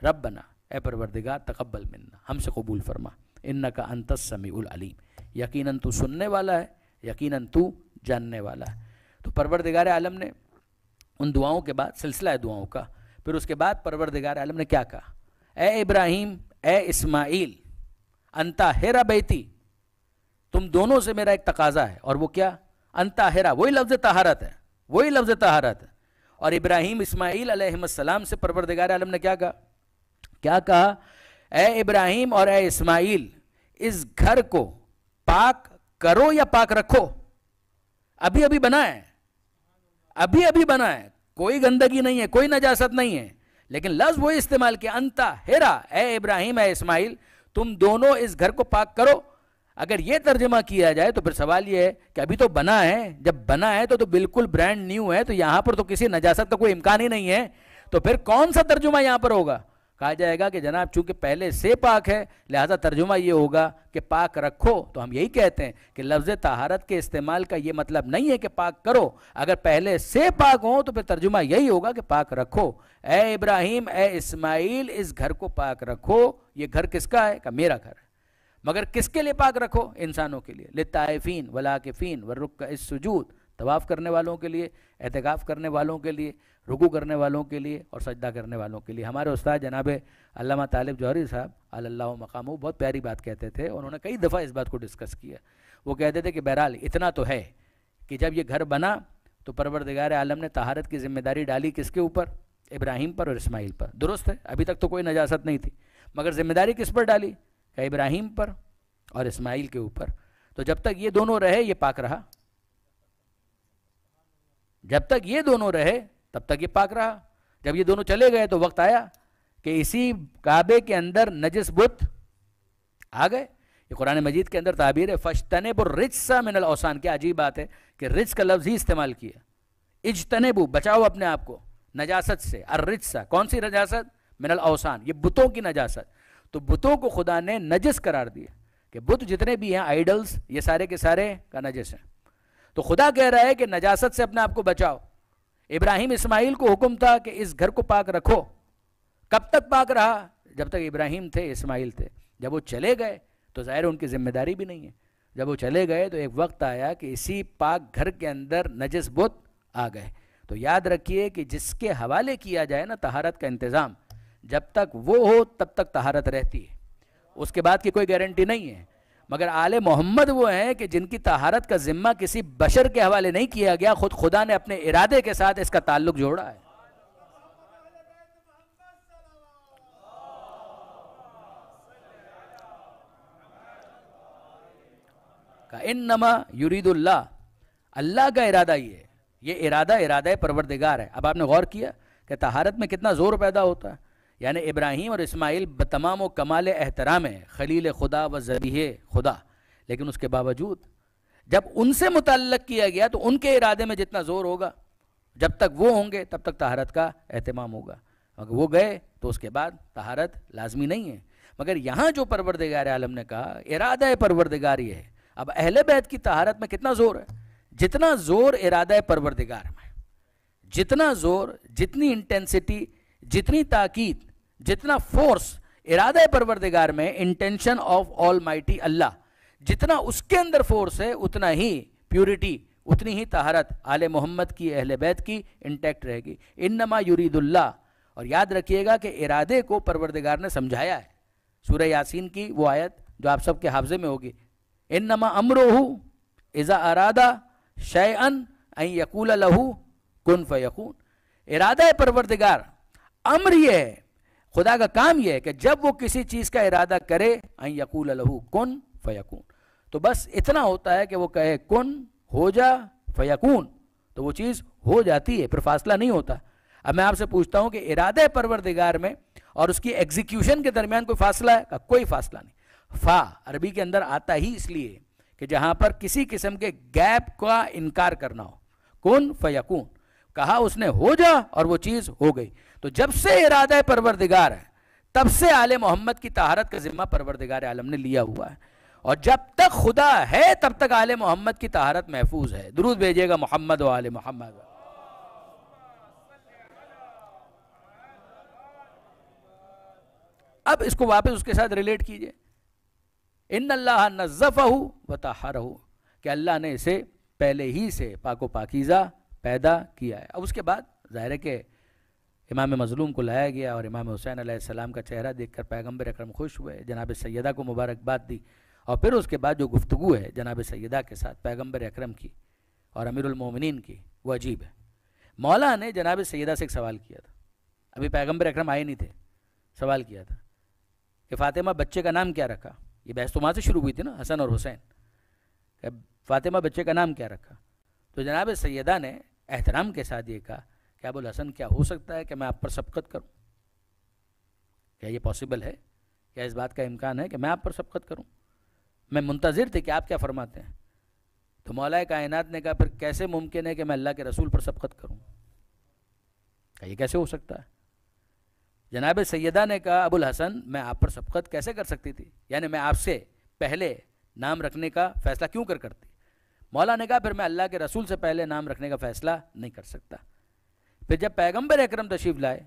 रब बना ए परवरदिगार तकबल मिलना हमसे कबूल फरमा इन का अंत उलीम यकीन तू सुनने वाला है यकीन तू जानने वाला है तो परवरदिगार आलम ने उन दुआओं के बाद सिलसिला है दुआओं का फिर उसके बाद परवरदिगार आलम ने क्या कहा ए इब्राहिम ए इस्माइल अंता हेरा बेती तुम दोनों से मेरा एक तकाजा है और वो क्या अंता हेरा वही लफ्ज़ तहारत है वही लफ्ज़ तहारत है और इब्राहिम इस्माईल अलैहिस्सलाम से परवरदगार आलम ने क्या कहा क्या कहा ए इब्राहिम और ए इस्माईल इस घर को पाक करो या पाक रखो अभी अभी बना है अभी अभी बना है कोई गंदगी नहीं है कोई नजासत नहीं है लेकिन लफ्ज वही इस्तेमाल किया अंता हेरा ए इब्राहिम ए इस्माइल तुम दोनों इस घर को पाक करो अगर ये तर्जमा किया जाए तो फिर सवाल ये है कि अभी तो बना है जब बना है तो तो बिल्कुल ब्रांड न्यू है तो यहाँ पर तो किसी नजासत का कोई इम्कान ही नहीं है तो फिर कौन सा तर्जुमा यहाँ पर होगा कहा जाएगा कि जनाब चूंकि पहले से पाक है लिहाजा तर्जुमा ये होगा कि पाक रखो तो हम यही कहते हैं कि लफ्ज़ तहारत के इस्तेमाल का ये मतलब नहीं है कि पाक करो अगर पहले से पाक हो तो फिर तर्जुमा यही होगा कि पाक रखो ए इब्राहिम ए इस्माइल इस घर को पाक रखो ये घर किसका है का मेरा घर है मगर किसके लिए पाक रखो इंसानों के लिए लिताफ़ीन वलाकिफ़ीन व रुक इस सजूद तवाफ़ करने वालों के लिए एहतिकाफ़ करने वालों के लिए रुकू करने वालों के लिए और सजदा करने वालों के लिए हमारे उस्ताद जनाब अल्लामा तालिब जौहरी साहब अल्लाह मकाम बहुत प्यारी बात कहते थे उन्होंने कई दफ़ा इस बात को डिस्कस किया वो कहते थे कि बहरहाल इतना तो है कि जब ये घर बना तो परवरदिगार आलम ने तहारत की जिम्मेदारी डाली किसके ऊपर इब्राहिम पर और इस्माइल पर दुरुस्त है अभी तक तो कोई नजासत नहीं थी मगर जिम्मेदारी किस पर डाली या इब्राहिम पर और इस्माइल के ऊपर तो जब तक ये दोनों रहे ये पाक रहा जब तक ये दोनों रहे तब तक ये पाक रहा जब ये दोनों चले गए तो वक्त आया कि इसी काबे के अंदर नजिस बुत आ गए ये कुरान मजीद के अंदर ताबीर है फश रिच सा मिनल औसान क्या अजीब बात है कि रिच का लफ्ज़ ही इस्तेमाल किया इज तनेबू बचाओ अपने आप को नजासत से अर सा कौन सी नजासत मिनल औसान ये बुतों की नजासत तो बुतों को खुदा ने नजस करार दिया कि बुत जितने भी हैं आइडल्स ये सारे के सारे का नजस हैं तो खुदा कह रहा है कि नजासत से अपने आप को बचाओ इब्राहिम इस्माइल को हुक्म था कि इस घर को पाक रखो कब तक पाक रहा जब तक इब्राहिम थे इस्माइल थे जब वो चले गए तो ज़ाहिर उनकी जिम्मेदारी भी नहीं है जब वो चले गए तो एक वक्त आया कि इसी पाक घर के अंदर नजस बुत आ गए तो याद रखिए कि जिसके हवाले किया जाए ना तहारत का इंतज़ाम जब तक वो हो तब तक तहारत रहती है उसके बाद की कोई गारंटी नहीं है मगर आले मोहम्मद वो हैं कि जिनकी तहारत का ज़िम्मा किसी बशर के हवाले नहीं किया गया खुद खुदा ने अपने इरादे के साथ इसका ताल्लुक जोड़ा है इन नमा यूरीदुल्ला अल्लाह का इरादा ये ये इरादा इरादा परवरदिगार है अब आपने गौर किया कि तहारत में कितना ज़ोर पैदा होता है यानि इब्राहिम और इसमाइल बतमाम व कमाल एहतराम है खलील खुदा व जबी खुदा लेकिन उसके बावजूद जब उनसे मुतल किया गया तो उनके इरादे में जितना ज़ोर होगा जब तक वो होंगे तब तक तहारत का अहतमाम होगा अगर वो गए तो उसके बाद तहारत लाजमी नहीं है मगर यहाँ जो परवरदगार आलम ने कहा इरादा परवरदगार ये है अब अहल बैत की तहारत में कितना ज़ोर है जितना ज़ोर इरादा परवरदगार में जितना ज़ोर जितनी इंटेंसिटी जितनी ताकीद जितना फोर्स इरादे परवरदिगार में intention of almighty Allah जितना उसके अंदर फोर्स है उतना ही प्यूरिटी उतनी ही तहारत आल मोहम्मद की अहल बैत की इंटैक्ट रहेगी इनमा यूरीदुल्ला और याद रखिएगा कि इरादे को परवरदिगार ने समझाया है सूर्य यासीन की वो आयत जो आप सबके हाफजे में होगी इनमा अमरोहू इज़ा अरादा अन यकूल लहू कन फ़यकून इरादा परवरदिगार अम्र ये है खुदा का काम यह है कि जब वो किसी चीज़ का इरादा करे आई यकूल लहू कन फ़यकून तो बस इतना होता है कि वो कहे कन हो जा फ़यकून तो वो चीज़ हो जाती है फिर फासला नहीं होता अब मैं आपसे पूछता हूं कि इरादे परवरदिगार में और उसकी एग्जीक्यूशन के दरमियान कोई फासला है का कोई फासला नहीं फ़ा अरबी के अंदर आता ही इसलिए कि जहां पर किसी किस्म के गैप का इनकार करना हो कौन फ़यकून कहा उसने हो जा और वो चीज़ हो गई तो जब से इरादा परवरदिगार है तब से आले मोहम्मद की तहारत का ज़िम्मा परवरदिगार आलम ने लिया हुआ है और जब तक खुदा है तब तक आले मोहम्मद की तहारत महफूज है दुरूद भेजेगा मोहम्मद व मोहम्मद अब इसको वापस उसके साथ रिलेट कीजिए इन अल्लाह नज़फ़ हो वताहर हो कि अल्लाह ने इसे पहले ही से पाको पाकिज़ा पैदा किया है अब उसके बाद ज़ाहिर है कि इमाम मज़लूम को लाया गया और इमाम हुसैन आसमाम का चेहरा देख कर पैगम्बर अक्रम खुश हुए जनाब सैदा को मुबारकबाद दी और फिर उसके बाद जो गुफ्तु है जनाब सैदा के साथ पैगम्बर अक्रम की और अमीरमिन की वो अजीब है मौला ने जनाब सैदा से एक सवाल किया था अभी पैगम्बर अक्रम आए नहीं थे सवाल किया था कि फ़ातिमा बच्चे का नाम क्या रखा ये बहस तो वहाँ से शुरू हुई थी ना हसन और हुसैन फ़ातिमा बच्चे का नाम क्या रखा तो जनाब सैदा ने एहतराम के साथ ये कहा क्या बोल हसन क्या हो सकता है कि मैं आप पर सबकत करूं क्या ये पॉसिबल है क्या इस बात का इम्कान है कि मैं आप पर सबकत करूं मैं मुंतज़र थे कि आप क्या फरमाते हैं तो मौलाए कायनात ने कहा फिर कैसे मुमकिन है कि मैं अल्लाह के रसूल पर सबकत करूँ क्या ये कैसे हो सकता है जनाब सैदा ने कहा अबुल हसन मैं आप पर सबकत कैसे कर सकती थी यानी मैं आपसे पहले नाम रखने का फ़ैसला क्यों कर करती मौला ने कहा फिर मैं अल्लाह के रसूल से पहले नाम रखने का फ़ैसला नहीं कर सकता फिर जब पैगंबर अकरम तशीफ लाए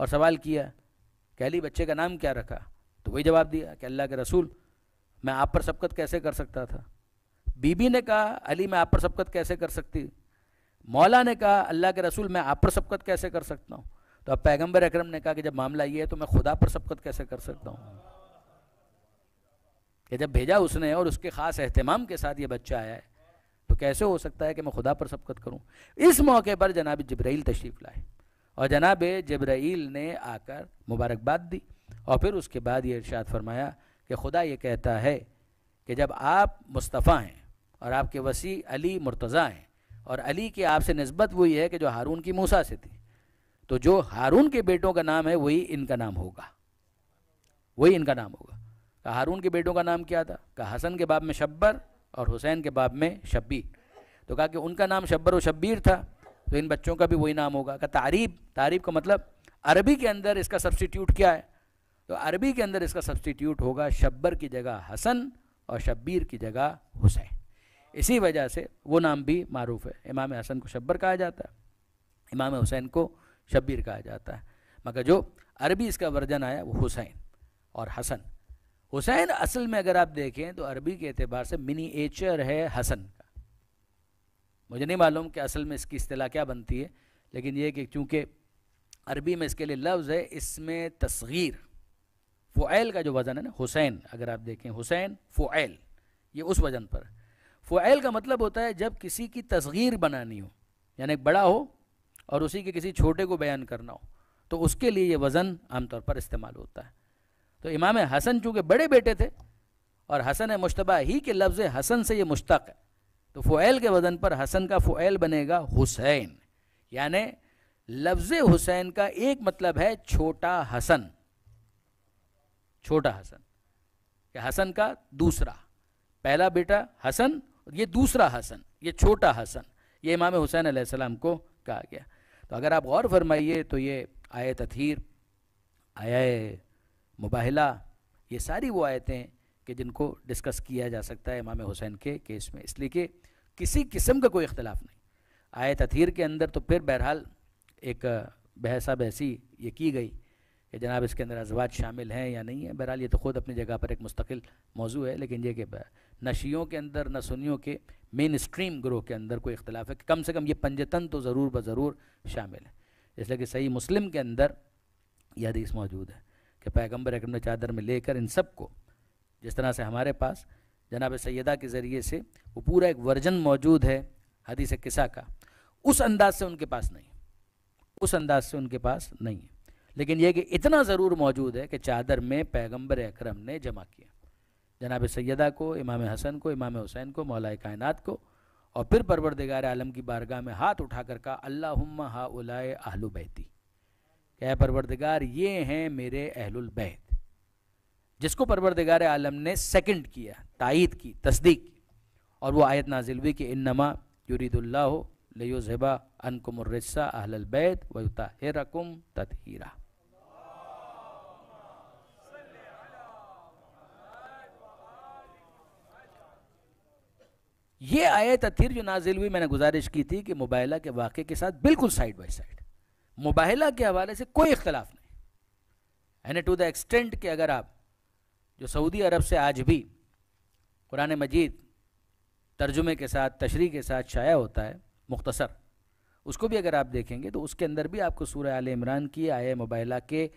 और सवाल किया कहली बच्चे का नाम क्या रखा तो वही जवाब दिया कि अल्लाह के रसूल मैं आप पर सबकत कैसे कर सकता था बीबी ने कहा अली मैं आप पर सबकत कैसे कर सकती मौला ने कहा अल्लाह के रसूल मैं आप पर सबकत कैसे कर सकता हूँ तो अब पैगम्बर अक्रम ने कहा कि जब मामला ये है तो मैं खुदा पर सबकत कैसे कर सकता हूँ कि जब भेजा उसने और उसके ख़ास अहतमाम के साथ ये बच्चा आया है तो कैसे हो सकता है कि मैं खुदा पर सबकत करूं इस मौके पर जनाब जब्राइल तशरीफ़ लाए और जनाब जब्राइल ने आकर मुबारकबाद दी और फिर उसके बाद ये इर्शाद फरमाया कि खुदा ये कहता है कि जब आप मुस्तफ़ा हैं और आपके वसी अली मुर्तज़ा हैं और अली की आपसे नस्बत वही है कि जो हारून की मूसा से थी तो जो हारून के बेटों का नाम है वही इनका नाम होगा वही इनका नाम होगा हारून के बेटों का नाम क्या था कहा हसन के बाप में शब्बर और हुसैन के बाब में शब्बीर तो कहा कि उनका नाम शब्बर व शब्बीर था तो इन बच्चों का भी वही नाम होगा का तारीब तारीब का मतलब अरबी के अंदर इसका सब्सटीट्यूट क्या है तो अरबी के अंदर इसका सब्सटीट्यूट होगा शब्बर की जगह हसन और शब्बीर की जगह हुसैन इसी वजह से वो नाम भी मरूफ है इमाम हसन को शब्बर कहा जाता है इमाम हुसैन को शब्बीर कहा जाता है मगर जो अरबी इसका वर्जन आया वो हुसैन और हसन हुसैन असल में अगर आप देखें तो अरबी के अतबार से मिनीचर है हसन का मुझे नहीं मालूम कि असल में इसकी अतलाह क्या बनती है लेकिन यह कि चूँकि अरबी में इसके लिए लफ्ज़ है इसमें तस्गीर फ़ैल का जो वज़न है ना हुसैन अगर आप देखें हुसैन फ़ैल ये उस वज़न पर फ़ैल का मतलब होता है जब किसी की तस्गीर बनानी हो यानी बड़ा हो और उसी के किसी छोटे को बयान करना हो तो उसके लिए ये वज़न आमतौर पर इस्तेमाल होता है तो इमाम हसन चूँकि बड़े बेटे थे और हसन मुशतबा ही के लफ्ज़ हसन से ये मुश्तक है तो फ़ुएल के वज़न पर हसन का फ़ुएल बनेगा हुसैन यानि लफ्ज़ हुसैन का एक मतलब है छोटा हसन छोटा हसन कि हसन का दूसरा पहला बेटा हसन ये दूसरा हसन ये छोटा हसन ये इमाम हुसैन आसमाम को कहा गया तो अगर आप गौर फरमाइए तो ये आय अथीर आया मुबाहला ये सारी वो आयतें कि जिनको डिस्कस किया जा सकता है इमाम हुसैन के केस में इसलिए कि किसी किस्म का कोई इख्तलाफ नहीं आयत अथीर के अंदर तो फिर बहरहाल एक बहसा बहसी ये की गई कि जनाब इसके अंदर अजवाज शामिल हैं या नहीं है बहरहाल ये तो ख़ुद अपनी जगह पर एक मुस्तकिल मौजू है लेकिन ये कि न शियों के अंदर न सुनियों के मेन स्ट्रीम ग्रोह के अंदर कोई इख्तलाफ है कि कम से कम ये पंजतन तो ज़रूर ब ज़रूर शामिल है इसलिए कि सही मुस्लिम के अंदर यह हदीस मौजूद है कि पैगम्बर अक्रम चादर में लेकर इन सब को जिस तरह से हमारे पास जनाब सैदा के ज़रिए से वो पूरा एक वर्जन मौजूद है हदीस किस्सा का उस अंदाज से उनके पास नहीं उस अंदाज से उनके पास नहीं है लेकिन यह कि इतना ज़रूर मौजूद है कि चादर में पैगम्बर अक्रम ने जमा किया जनाब सैदा को इमाम हसन को इमाम हुसैन को मौलाए कायनत को और फिर परवरदिगार आलम की बारगाह में हाथ उठाकर कहा अल्लाह हा उलाए आहलु बैती ए परवरदिगार ये हैं मेरे अहलुल बैत जिसको परवरदिगार आलम ने सेकंड किया तायद की तस्दीक की और वो आयत नाजिल हुई कि इनमा युरीदुल्ला हो लियो ज़बा अनकुमर्रस्सा अहलबैत वताहरकुम ततहीरा ये आयत अथिर जो नाजिल हुई मैंने गुजारिश की थी कि मोबाइला के वाक़े के साथ बिल्कुल साइड बाई साइड मुबाहला के हवाले से कोई इख्तलाफ नहीं यानी टू द एक्सटेंट कि अगर आप जो सऊदी अरब से आज भी कुरान मजीद तर्जुमे के साथ तशरी के साथ शाया होता है मुख्तसर उसको भी अगर आप देखेंगे तो उसके अंदर भी आपको सूर्य आल इमरान की आय मुबाहला के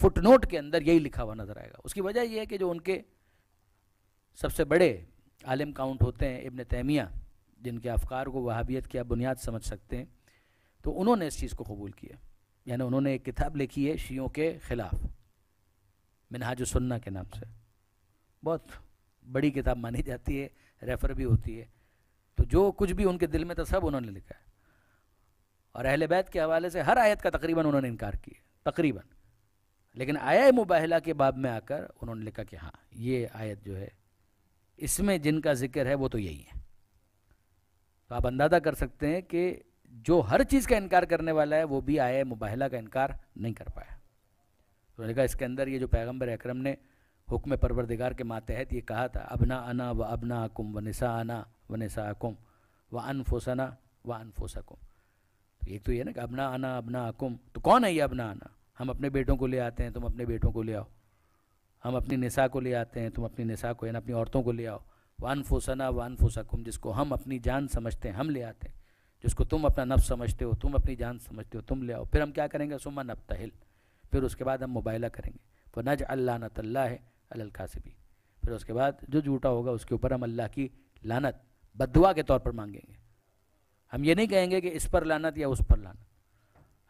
फुटनोट के अंदर यही लिखा हुआ नज़र आएगा उसकी वजह यह है कि जो उनके सबसे बड़े आलिम काउंट होते हैं इबन तैमिया जिनके अफकार को वहाबियत की आप बुनियाद समझ सकते हैं तो उन्होंने इस चीज़ को कबूल किया यानी उन्होंने एक किताब लिखी है शीयों के ख़िलाफ़ मिनहाज सुन्ना के नाम से बहुत बड़ी किताब मानी जाती है रेफ़र भी होती है तो जो कुछ भी उनके दिल में था सब उन्होंने लिखा है और अहल बैत के हवाले से हर आयत का तकरीबन उन्होंने इनकार किया तकरीबन लेकिन आया मुबाहला के बाब में आकर उन्होंने लिखा कि हाँ ये आयत जो है इसमें जिनका जिक्र है वो तो यही है तो आप अंदाज़ा कर सकते हैं कि जो हर चीज़ का इनकार करने वाला है वो भी आए मुबाहला का इनकार नहीं कर पाया तो उन्होंने कहा इसके अंदर ये जो पैगम्बर अक्रम ने हुक्म परवरदिगार के मातहत ये कहा था अबना अना व अबना अकुम व नसा अना व निसा हकुम व अनफोसना व अनफोसकुम तो एक तो ये ना कि अबना आना अबना अकुम तो कौन है ये अबना आना हम अपने बेटों को ले आते हैं तुम अपने बेटों को ले आओ हम अपनी निसा को ले आते हैं तुम अपनी निसा को यानी अपनी औरतों को ले आओ वान फोसना वान फोसकुम जिसको हम अपनी जान समझते हैं हम ले आते हैं जिसको तुम अपना नफ समझते हो तुम अपनी जान समझते हो तुम ले आओ फिर हम क्या करेंगे सुमा नब तहल फिर उसके बाद हम मुबाइला करेंगे तो नज अल्लाह तल्ला है भी फिर उसके बाद जो झूठा होगा उसके ऊपर हम अल्लाह की लानत बदुआ के तौर पर मांगेंगे हम ये नहीं कहेंगे कि इस पर लानत या उस पर लानत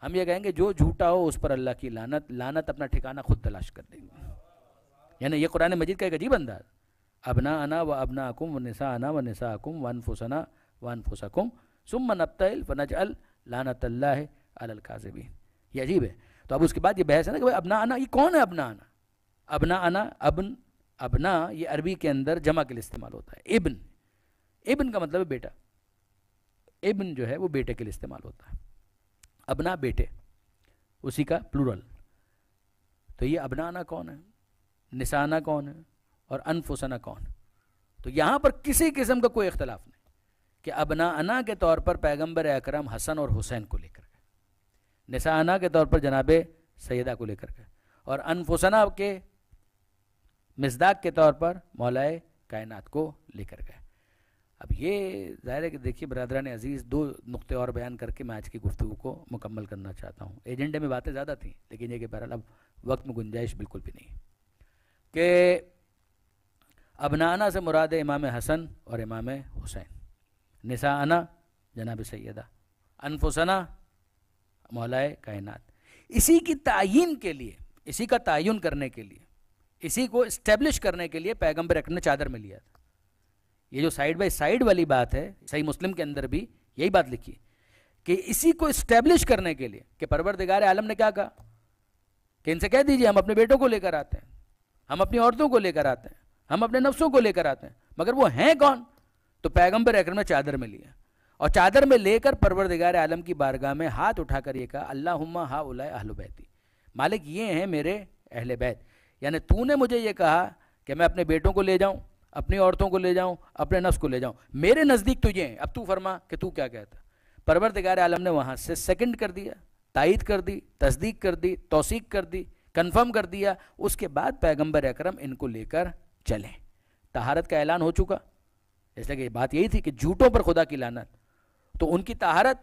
हम ये कहेंगे जो झूठा हो उस पर अल्लाह की लानत लानत अपना ठिकाना खुद तलाश कर देंगे यानी ये कुरान मजीद का एक अजीब अंदाज अबना अना व अबना अकुम व नसा अना व नसा अकुम वन फुसना वन फुसकुम सुम नबतल फनज अल लाना अलकाजबीन ये अजीब है तो अब उसके बाद ये बहस है ना कि भाई अबना आना ये कौन है अबना आना अबना आना अबन अबना ये अरबी के अंदर जमा के लिए इस्तेमाल होता है इबन इबन का मतलब है बेटा इबन जो है वो बेटे के लिए इस्तेमाल होता है अबना बेटे उसी का प्लूरल तो ये अबनाना कौन है निशाना कौन है और अनफुसना कौन तो यहाँ पर किसी किस्म का कोई इख्तलाफ नहीं कि अबना अना के तौर पर पैगम्बर अक्रम हसन और हुसैन को लेकर गए अना के तौर पर जनाब सैदा को लेकर गए और अनफुसना के मजदाक के तौर पर मौलाए कायनात को लेकर गए अब ये ज़ाहिर है कि देखिए बरदरा ने अजीज़ दो नुक़े और बयान करके मैं आज की गुफ्तु को मुकम्मल करना चाहता हूँ एजेंडे में बातें ज़्यादा थी लेकिन ये कि बहरहाल अब वक्त में गुंजाइश बिल्कुल भी नहीं कि अबनाना से मुराद इमाम हसन और इमाम हुसैन अना जनाब सैदा अनफुसना मौलाए कायनात इसी की तयन के लिए इसी का तयन करने के लिए इसी को इस्टेब्लिश करने के लिए पैगम्बर अकरम ने चादर में लिया था ये जो साइड बाई साइड वाली बात है सही मुस्लिम के अंदर भी यही बात लिखी कि इसी को इस्टेब्लिश करने के लिए कि परवर दिगार आलम ने क्या कहा कि इनसे कह दीजिए हम अपने बेटों को लेकर आते हैं हम अपनी औरतों को लेकर आते हैं हम अपने नफ्सों को लेकर आते हैं मगर वो हैं कौन तो पैगंबर अक्रम ने चादर में लिया और चादर में लेकर परवरदिगार आलम की बारगाह में हाथ उठाकर ये कहा अल्लाह हा उलाय अहल बैती मालिक ये हैं मेरे अहल बैत यानी तूने मुझे ये कहा कि मैं अपने बेटों को ले जाऊँ अपनी औरतों को ले जाऊँ अपने नफ्स को ले जाऊँ मेरे नज़दीक तो ये हैं अब तू फरमा कि तू क्या कहता परवरदिगार आलम ने वहाँ से सेकंड कर दिया तायद कर दी तस्दीक कर दी तोसीक कर दी कन्फर्म कर दिया उसके बाद पैगम्बर अक्रम इनको लेकर चलें तहारत का ऐलान हो चुका इसलिए कि बात यही थी कि झूठों पर खुदा की लानत तो उनकी तहारत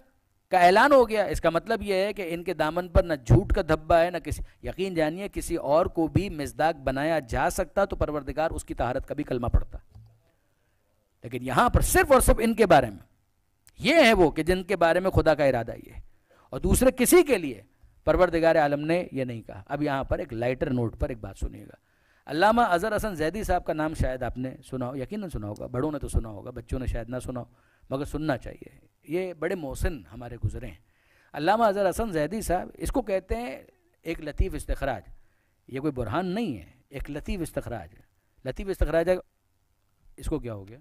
का ऐलान हो गया इसका मतलब यह है कि इनके दामन पर ना झूठ का धब्बा है ना किसी यकीन जानिए किसी और को भी मजदाक बनाया जा सकता तो परवरदिगार उसकी तहारत का भी कलमा पड़ता लेकिन यहां पर सिर्फ और सिर्फ इनके बारे में ये है वो कि जिनके बारे में खुदा का इरादा ये है और दूसरे किसी के लिए परवरदिगार आलम ने यह नहीं कहा अब यहां पर एक लाइटर नोट पर एक बात सुनिएगा अलामा अज़र हसन जैदी साहब का नाम शायद आपने सुना हो यकीन सुना होगा बड़ों ने तो सुना होगा बच्चों ने शायद ना सुना हो मगर सुनना चाहिए ये बड़े मोहसिन हमारे गुज़रे हैं अलामा अज़र हसन जैदी साहब इसको कहते हैं एक लतीफ़ इस्तखराज ये कोई बुरहान नहीं है एक लतीफ़ इस्तखराज लतीफ़ इस्तखराज इसको क्या हो गया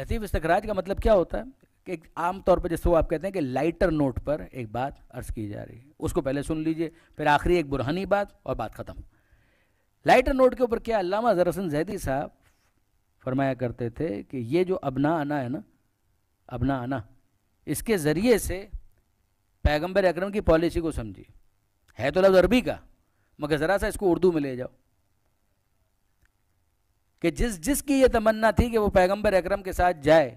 लतीफ़ इस्तराज का मतलब क्या होता है कि एक आमतौर पर जैसे वो आप कहते हैं कि लाइटर नोट पर एक बात अर्ज़ की जा रही है उसको पहले सुन लीजिए फिर आखिरी एक बुरहानी बात और बात ख़त्म लाइटर नोट के ऊपर क्या अल्लामा जरसन जैदी साहब फरमाया करते थे कि ये जो अबना आना है ना अबना आना इसके ज़रिए से पैगंबर अकरम की पॉलिसी को समझिए है तो लफ्ज़ अरबी का मगर ज़रा सा इसको उर्दू में ले जाओ कि जिस जिसकी ये तमन्ना थी कि वो पैगंबर अकरम के साथ जाए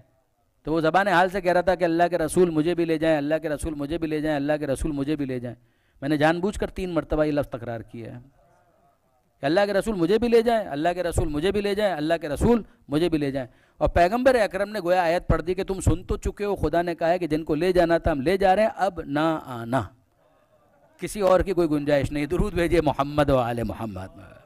तो वो ज़बान हाल से कह रहा था कि अल्लाह के रसूल मुझे भी ले जाएं अल्लाह के रसूल मुझे भी ले जाएं अल्लाह के रसूल मुझे भी ले जाएं मैंने जानबूझकर तीन मरतबा ये लफ्ज़ तकरार किया है कि अल्लाह के रसूल मुझे भी ले जाएं अल्लाह के रसूल मुझे भी ले जाएं अल्लाह के रसूल मुझे भी ले जाएं और पैगम्बर अकरम ने गोया आयत पढ़ दी कि तुम सुन तो चुके हो खुदा ने कहा है कि जिनको ले जाना था हम ले जा रहे हैं अब ना आना किसी और की कोई गुंजाइश नहीं दुरूद भेजिए मोहम्मद वाल मोहम्मद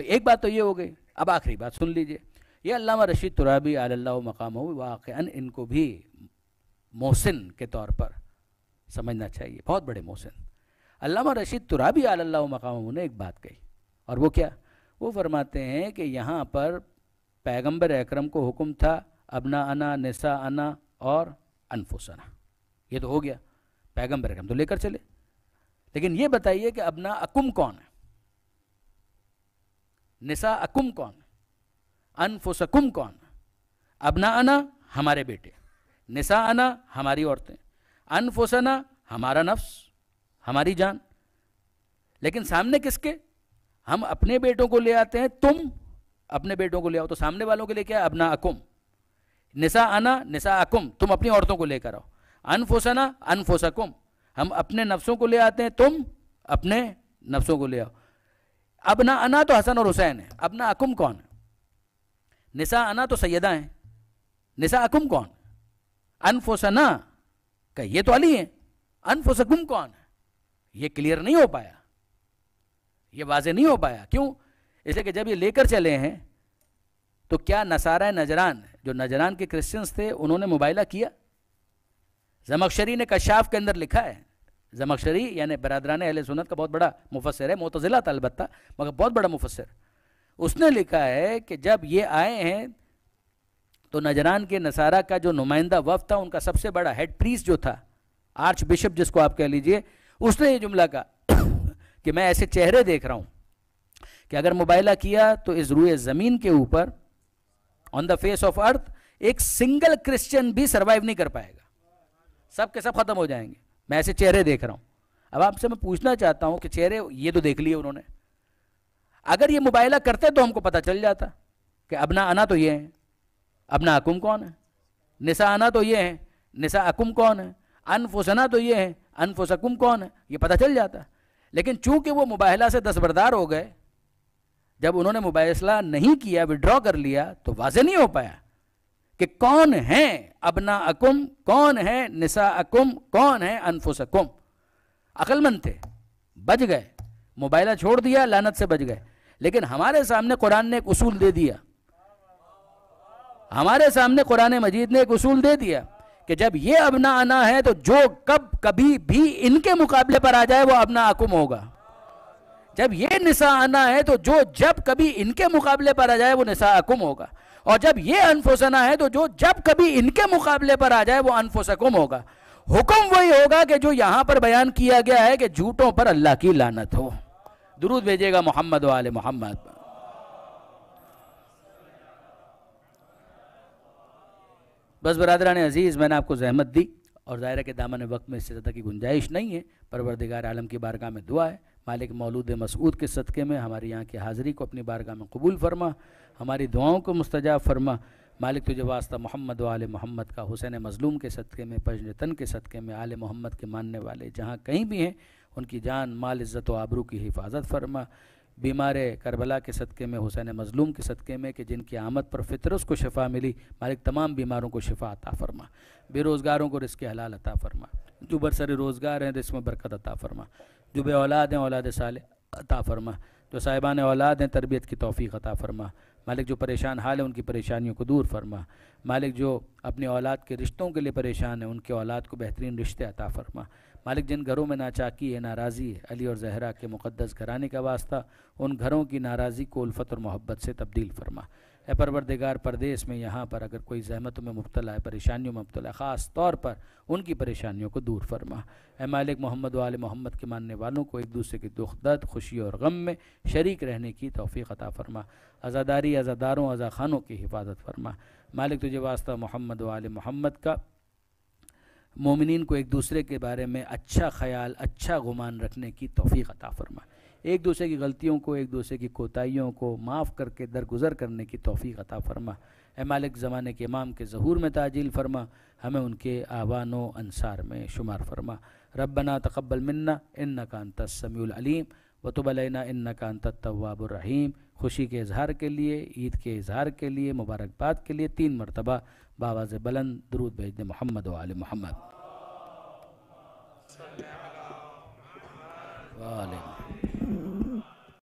तो एक बात तो ये हो गई अब आखिरी बात सुन लीजिए ये अल्लामा रशीद तुराबी आल्ला मकाम वाकन इनको भी मोहसिन के तौर पर समझना चाहिए बहुत बड़े मोहसिन अल्लामा रशीद तुराबी आल्ला मकाम ने एक बात कही और वो क्या वो फरमाते हैं कि यहाँ पर पैगंबर अक्रम को हुक्म था अबना अना नसा अना और अनफुसना ये तो हो गया पैगंबर अक्रम तो लेकर चले लेकिन ये बताइए कि अबना अकुम कौन है निशा अकुम कौन अनफुसकुम कौन अबना अना हमारे बेटे निशा अना हमारी औरतें अनफोसना हमारा नफ्स हमारी जान लेकिन सामने किसके हम अपने बेटों को ले आते हैं तुम अपने बेटों को ले आओ तो सामने वालों के लिए क्या अबना अकुम निशा आना निशा अकुम तुम अपनी औरतों को लेकर आओ अनफोसना अनफोसकुम हम अपने नफ्सों को ले आते हैं तुम अपने नफ्सों को ले आओ अब ना अना तो हसन और हुसैन है अब ना अकुम कौन है निशा अना तो सैदा है निशा अकुम कौन अनफोसना कह ये तो अली है अनफोसकुम कौन है ये क्लियर नहीं हो पाया ये वाजे नहीं हो पाया क्यों इसलिए कि जब ये लेकर चले हैं तो क्या नसारा नजरान जो नजरान के क्रिश्चियंस थे उन्होंने मुबाइला किया जमकशरी ने कशाफ के अंदर लिखा है जमकशरी यानी बरदरान अहल सुनत का बहुत बड़ा मुफसर है मोतजिला था मगर बहुत बड़ा मुफसर उसने लिखा है कि जब ये आए हैं तो नजरान के नसारा का जो नुमाइंदा वफ था उनका सबसे बड़ा हेड प्रीस जो था आर्च बिशप जिसको आप कह लीजिए उसने ये जुमला कहा कि मैं ऐसे चेहरे देख रहा हूँ कि अगर मुबाइला किया तो इस रूए ज़मीन के ऊपर on the face of earth एक सिंगल क्रिश्चियन भी सर्वाइव नहीं कर पाएगा सब के सब खत्म हो जाएंगे मैं ऐसे चेहरे देख रहा हूं अब आपसे मैं पूछना चाहता हूं कि चेहरे ये तो देख लिए उन्होंने अगर ये मुबाइला करते तो हमको पता चल जाता कि अबना आना तो ये है अबना अकुम कौन है निशा आना तो ये है निशा अकुम कौन है अनफुसना तो ये है अनफुसकुम कौन है ये पता चल जाता लेकिन चूंकि वो मुबाहला से दस्तबरदार हो गए जब उन्होंने मुबाहला नहीं किया विड्रॉ कर लिया तो वाजे नहीं हो पाया कि कौन है अबना अकुम कौन है निशा अकुम कौन है अनफुस अकुम अकलमंद थे बच गए मोबाइला छोड़ दिया लानत से बच गए लेकिन हमारे सामने कुरान ने एक उसूल दे दिया हमारे सामने कुरान मजीद ने एक उसूल दे दिया कि जब ये अबना आना है तो जो कब कभी भी इनके मुकाबले पर आ जाए वो अबना आकुम होगा जब ये निशा आना है तो जो जब कभी इनके मुकाबले पर आ जाए वो निशा आकुम होगा और जब ये अनफोसना है तो जो जब कभी इनके मुकाबले पर आ जाए वो अनफोसकुम होगा हुक्म वही होगा कि जो यहां पर बयान किया गया है कि झूठों पर अल्लाह की लानत हो दुरूद भेजेगा मोहम्मद वाले मोहम्मद बस बरदरान अजीज़ मैंने आपको जहमत दी और ज़ाहिर के दामन वक्त में इससे ज़्यादा की गुंजाइश नहीं है परवरदिगार आलम की बारगाह में दुआ है मालिक मौलूद मसऊद के सदक़े में हमारे यहाँ की हाज़िरी को अपनी बारगाह में कबूल फरमा हमारी दुआओं को मुस्तजा फरमा मालिक तुझे वास्ता मोहम्मद वाल मोहम्मद का हुसैन मज़लूम के सदक़े में पजन तन के सदक़े में आल मोहम्मद के मानने वाले जहाँ कहीं भी हैं उनकी जान माल इज़्ज़त व आबरू की हिफाजत फरमा बीमार करबला के सदक़े में हुसैन मज़लूम के सदक़े में कि जिनकी आमद पर फितरस को शफा मिली मालिक तमाम बीमारों को शफा अता फरमा बेरोज़गारों को रिस्क हलाल अता फरमा जो बरसर रोज़गार हैं रिस्म तो बरकत अता फरमा जो बे औलाद हैं औलाद साल अता फरमा जो साहिबान औलाद हैं तरबियत की तोफ़ी अता फरमा मालिक जो परेशान हाल है उनकी परेशानियों को दूर फरमा मालिक जो अपने औलाद के रिश्तों के लिए परेशान है उनके औलाद को बेहतरीन रिश्ते अता फरमा मालिक जिन घरों में नाचाकी है नाराज़ी है अली और जहरा के मुक़दस घराने का वास्ता उन घरों की नाराज़ी को उल्फत और मोहब्बत से तब्दील फरमा ए परवरदिगार परदेश में यहाँ पर अगर कोई जहमतों में मुबतला है परेशानियों में मुबतला ख़ास तौर पर उनकी परेशानियों को दूर फरमा ए मालिक मोहम्मद वाल मोहम्मद के मानने वालों को एक दूसरे के दुख दर्द खुशी और गम में शरीक रहने की तोफ़ी अता फ़रमा आज़ादारी आज़ादारों आज़ा खानों की हिफाजत फरमा मालिक तुझे वास्ता मोहम्मद वाल मोहम्मद का मोमिन को एक दूसरे के बारे में अच्छा ख्याल अच्छा गुमान रखने की तोफ़ी अता फ़रमा एक दूसरे की गलतियों को एक दूसरे की कोताहीियों को माफ़ करके दरगुजर करने की तोफ़ी अता फरमा ए मालिक ज़माने के इमाम के जहूर में ताजील फरमा हमें उनके आवान अनसार में शुमार फरमा रबना तकबल मन्ना इन्ना का तसमीम वतुबलना इन नकान तवाबरहीम खुशी के इजहार के लिए ईद के इजहार के लिए मुबारकबाद के लिए तीन मरतबा باواز بلند درود بھیج بيدنا محمد و آل محمد وعلى محمد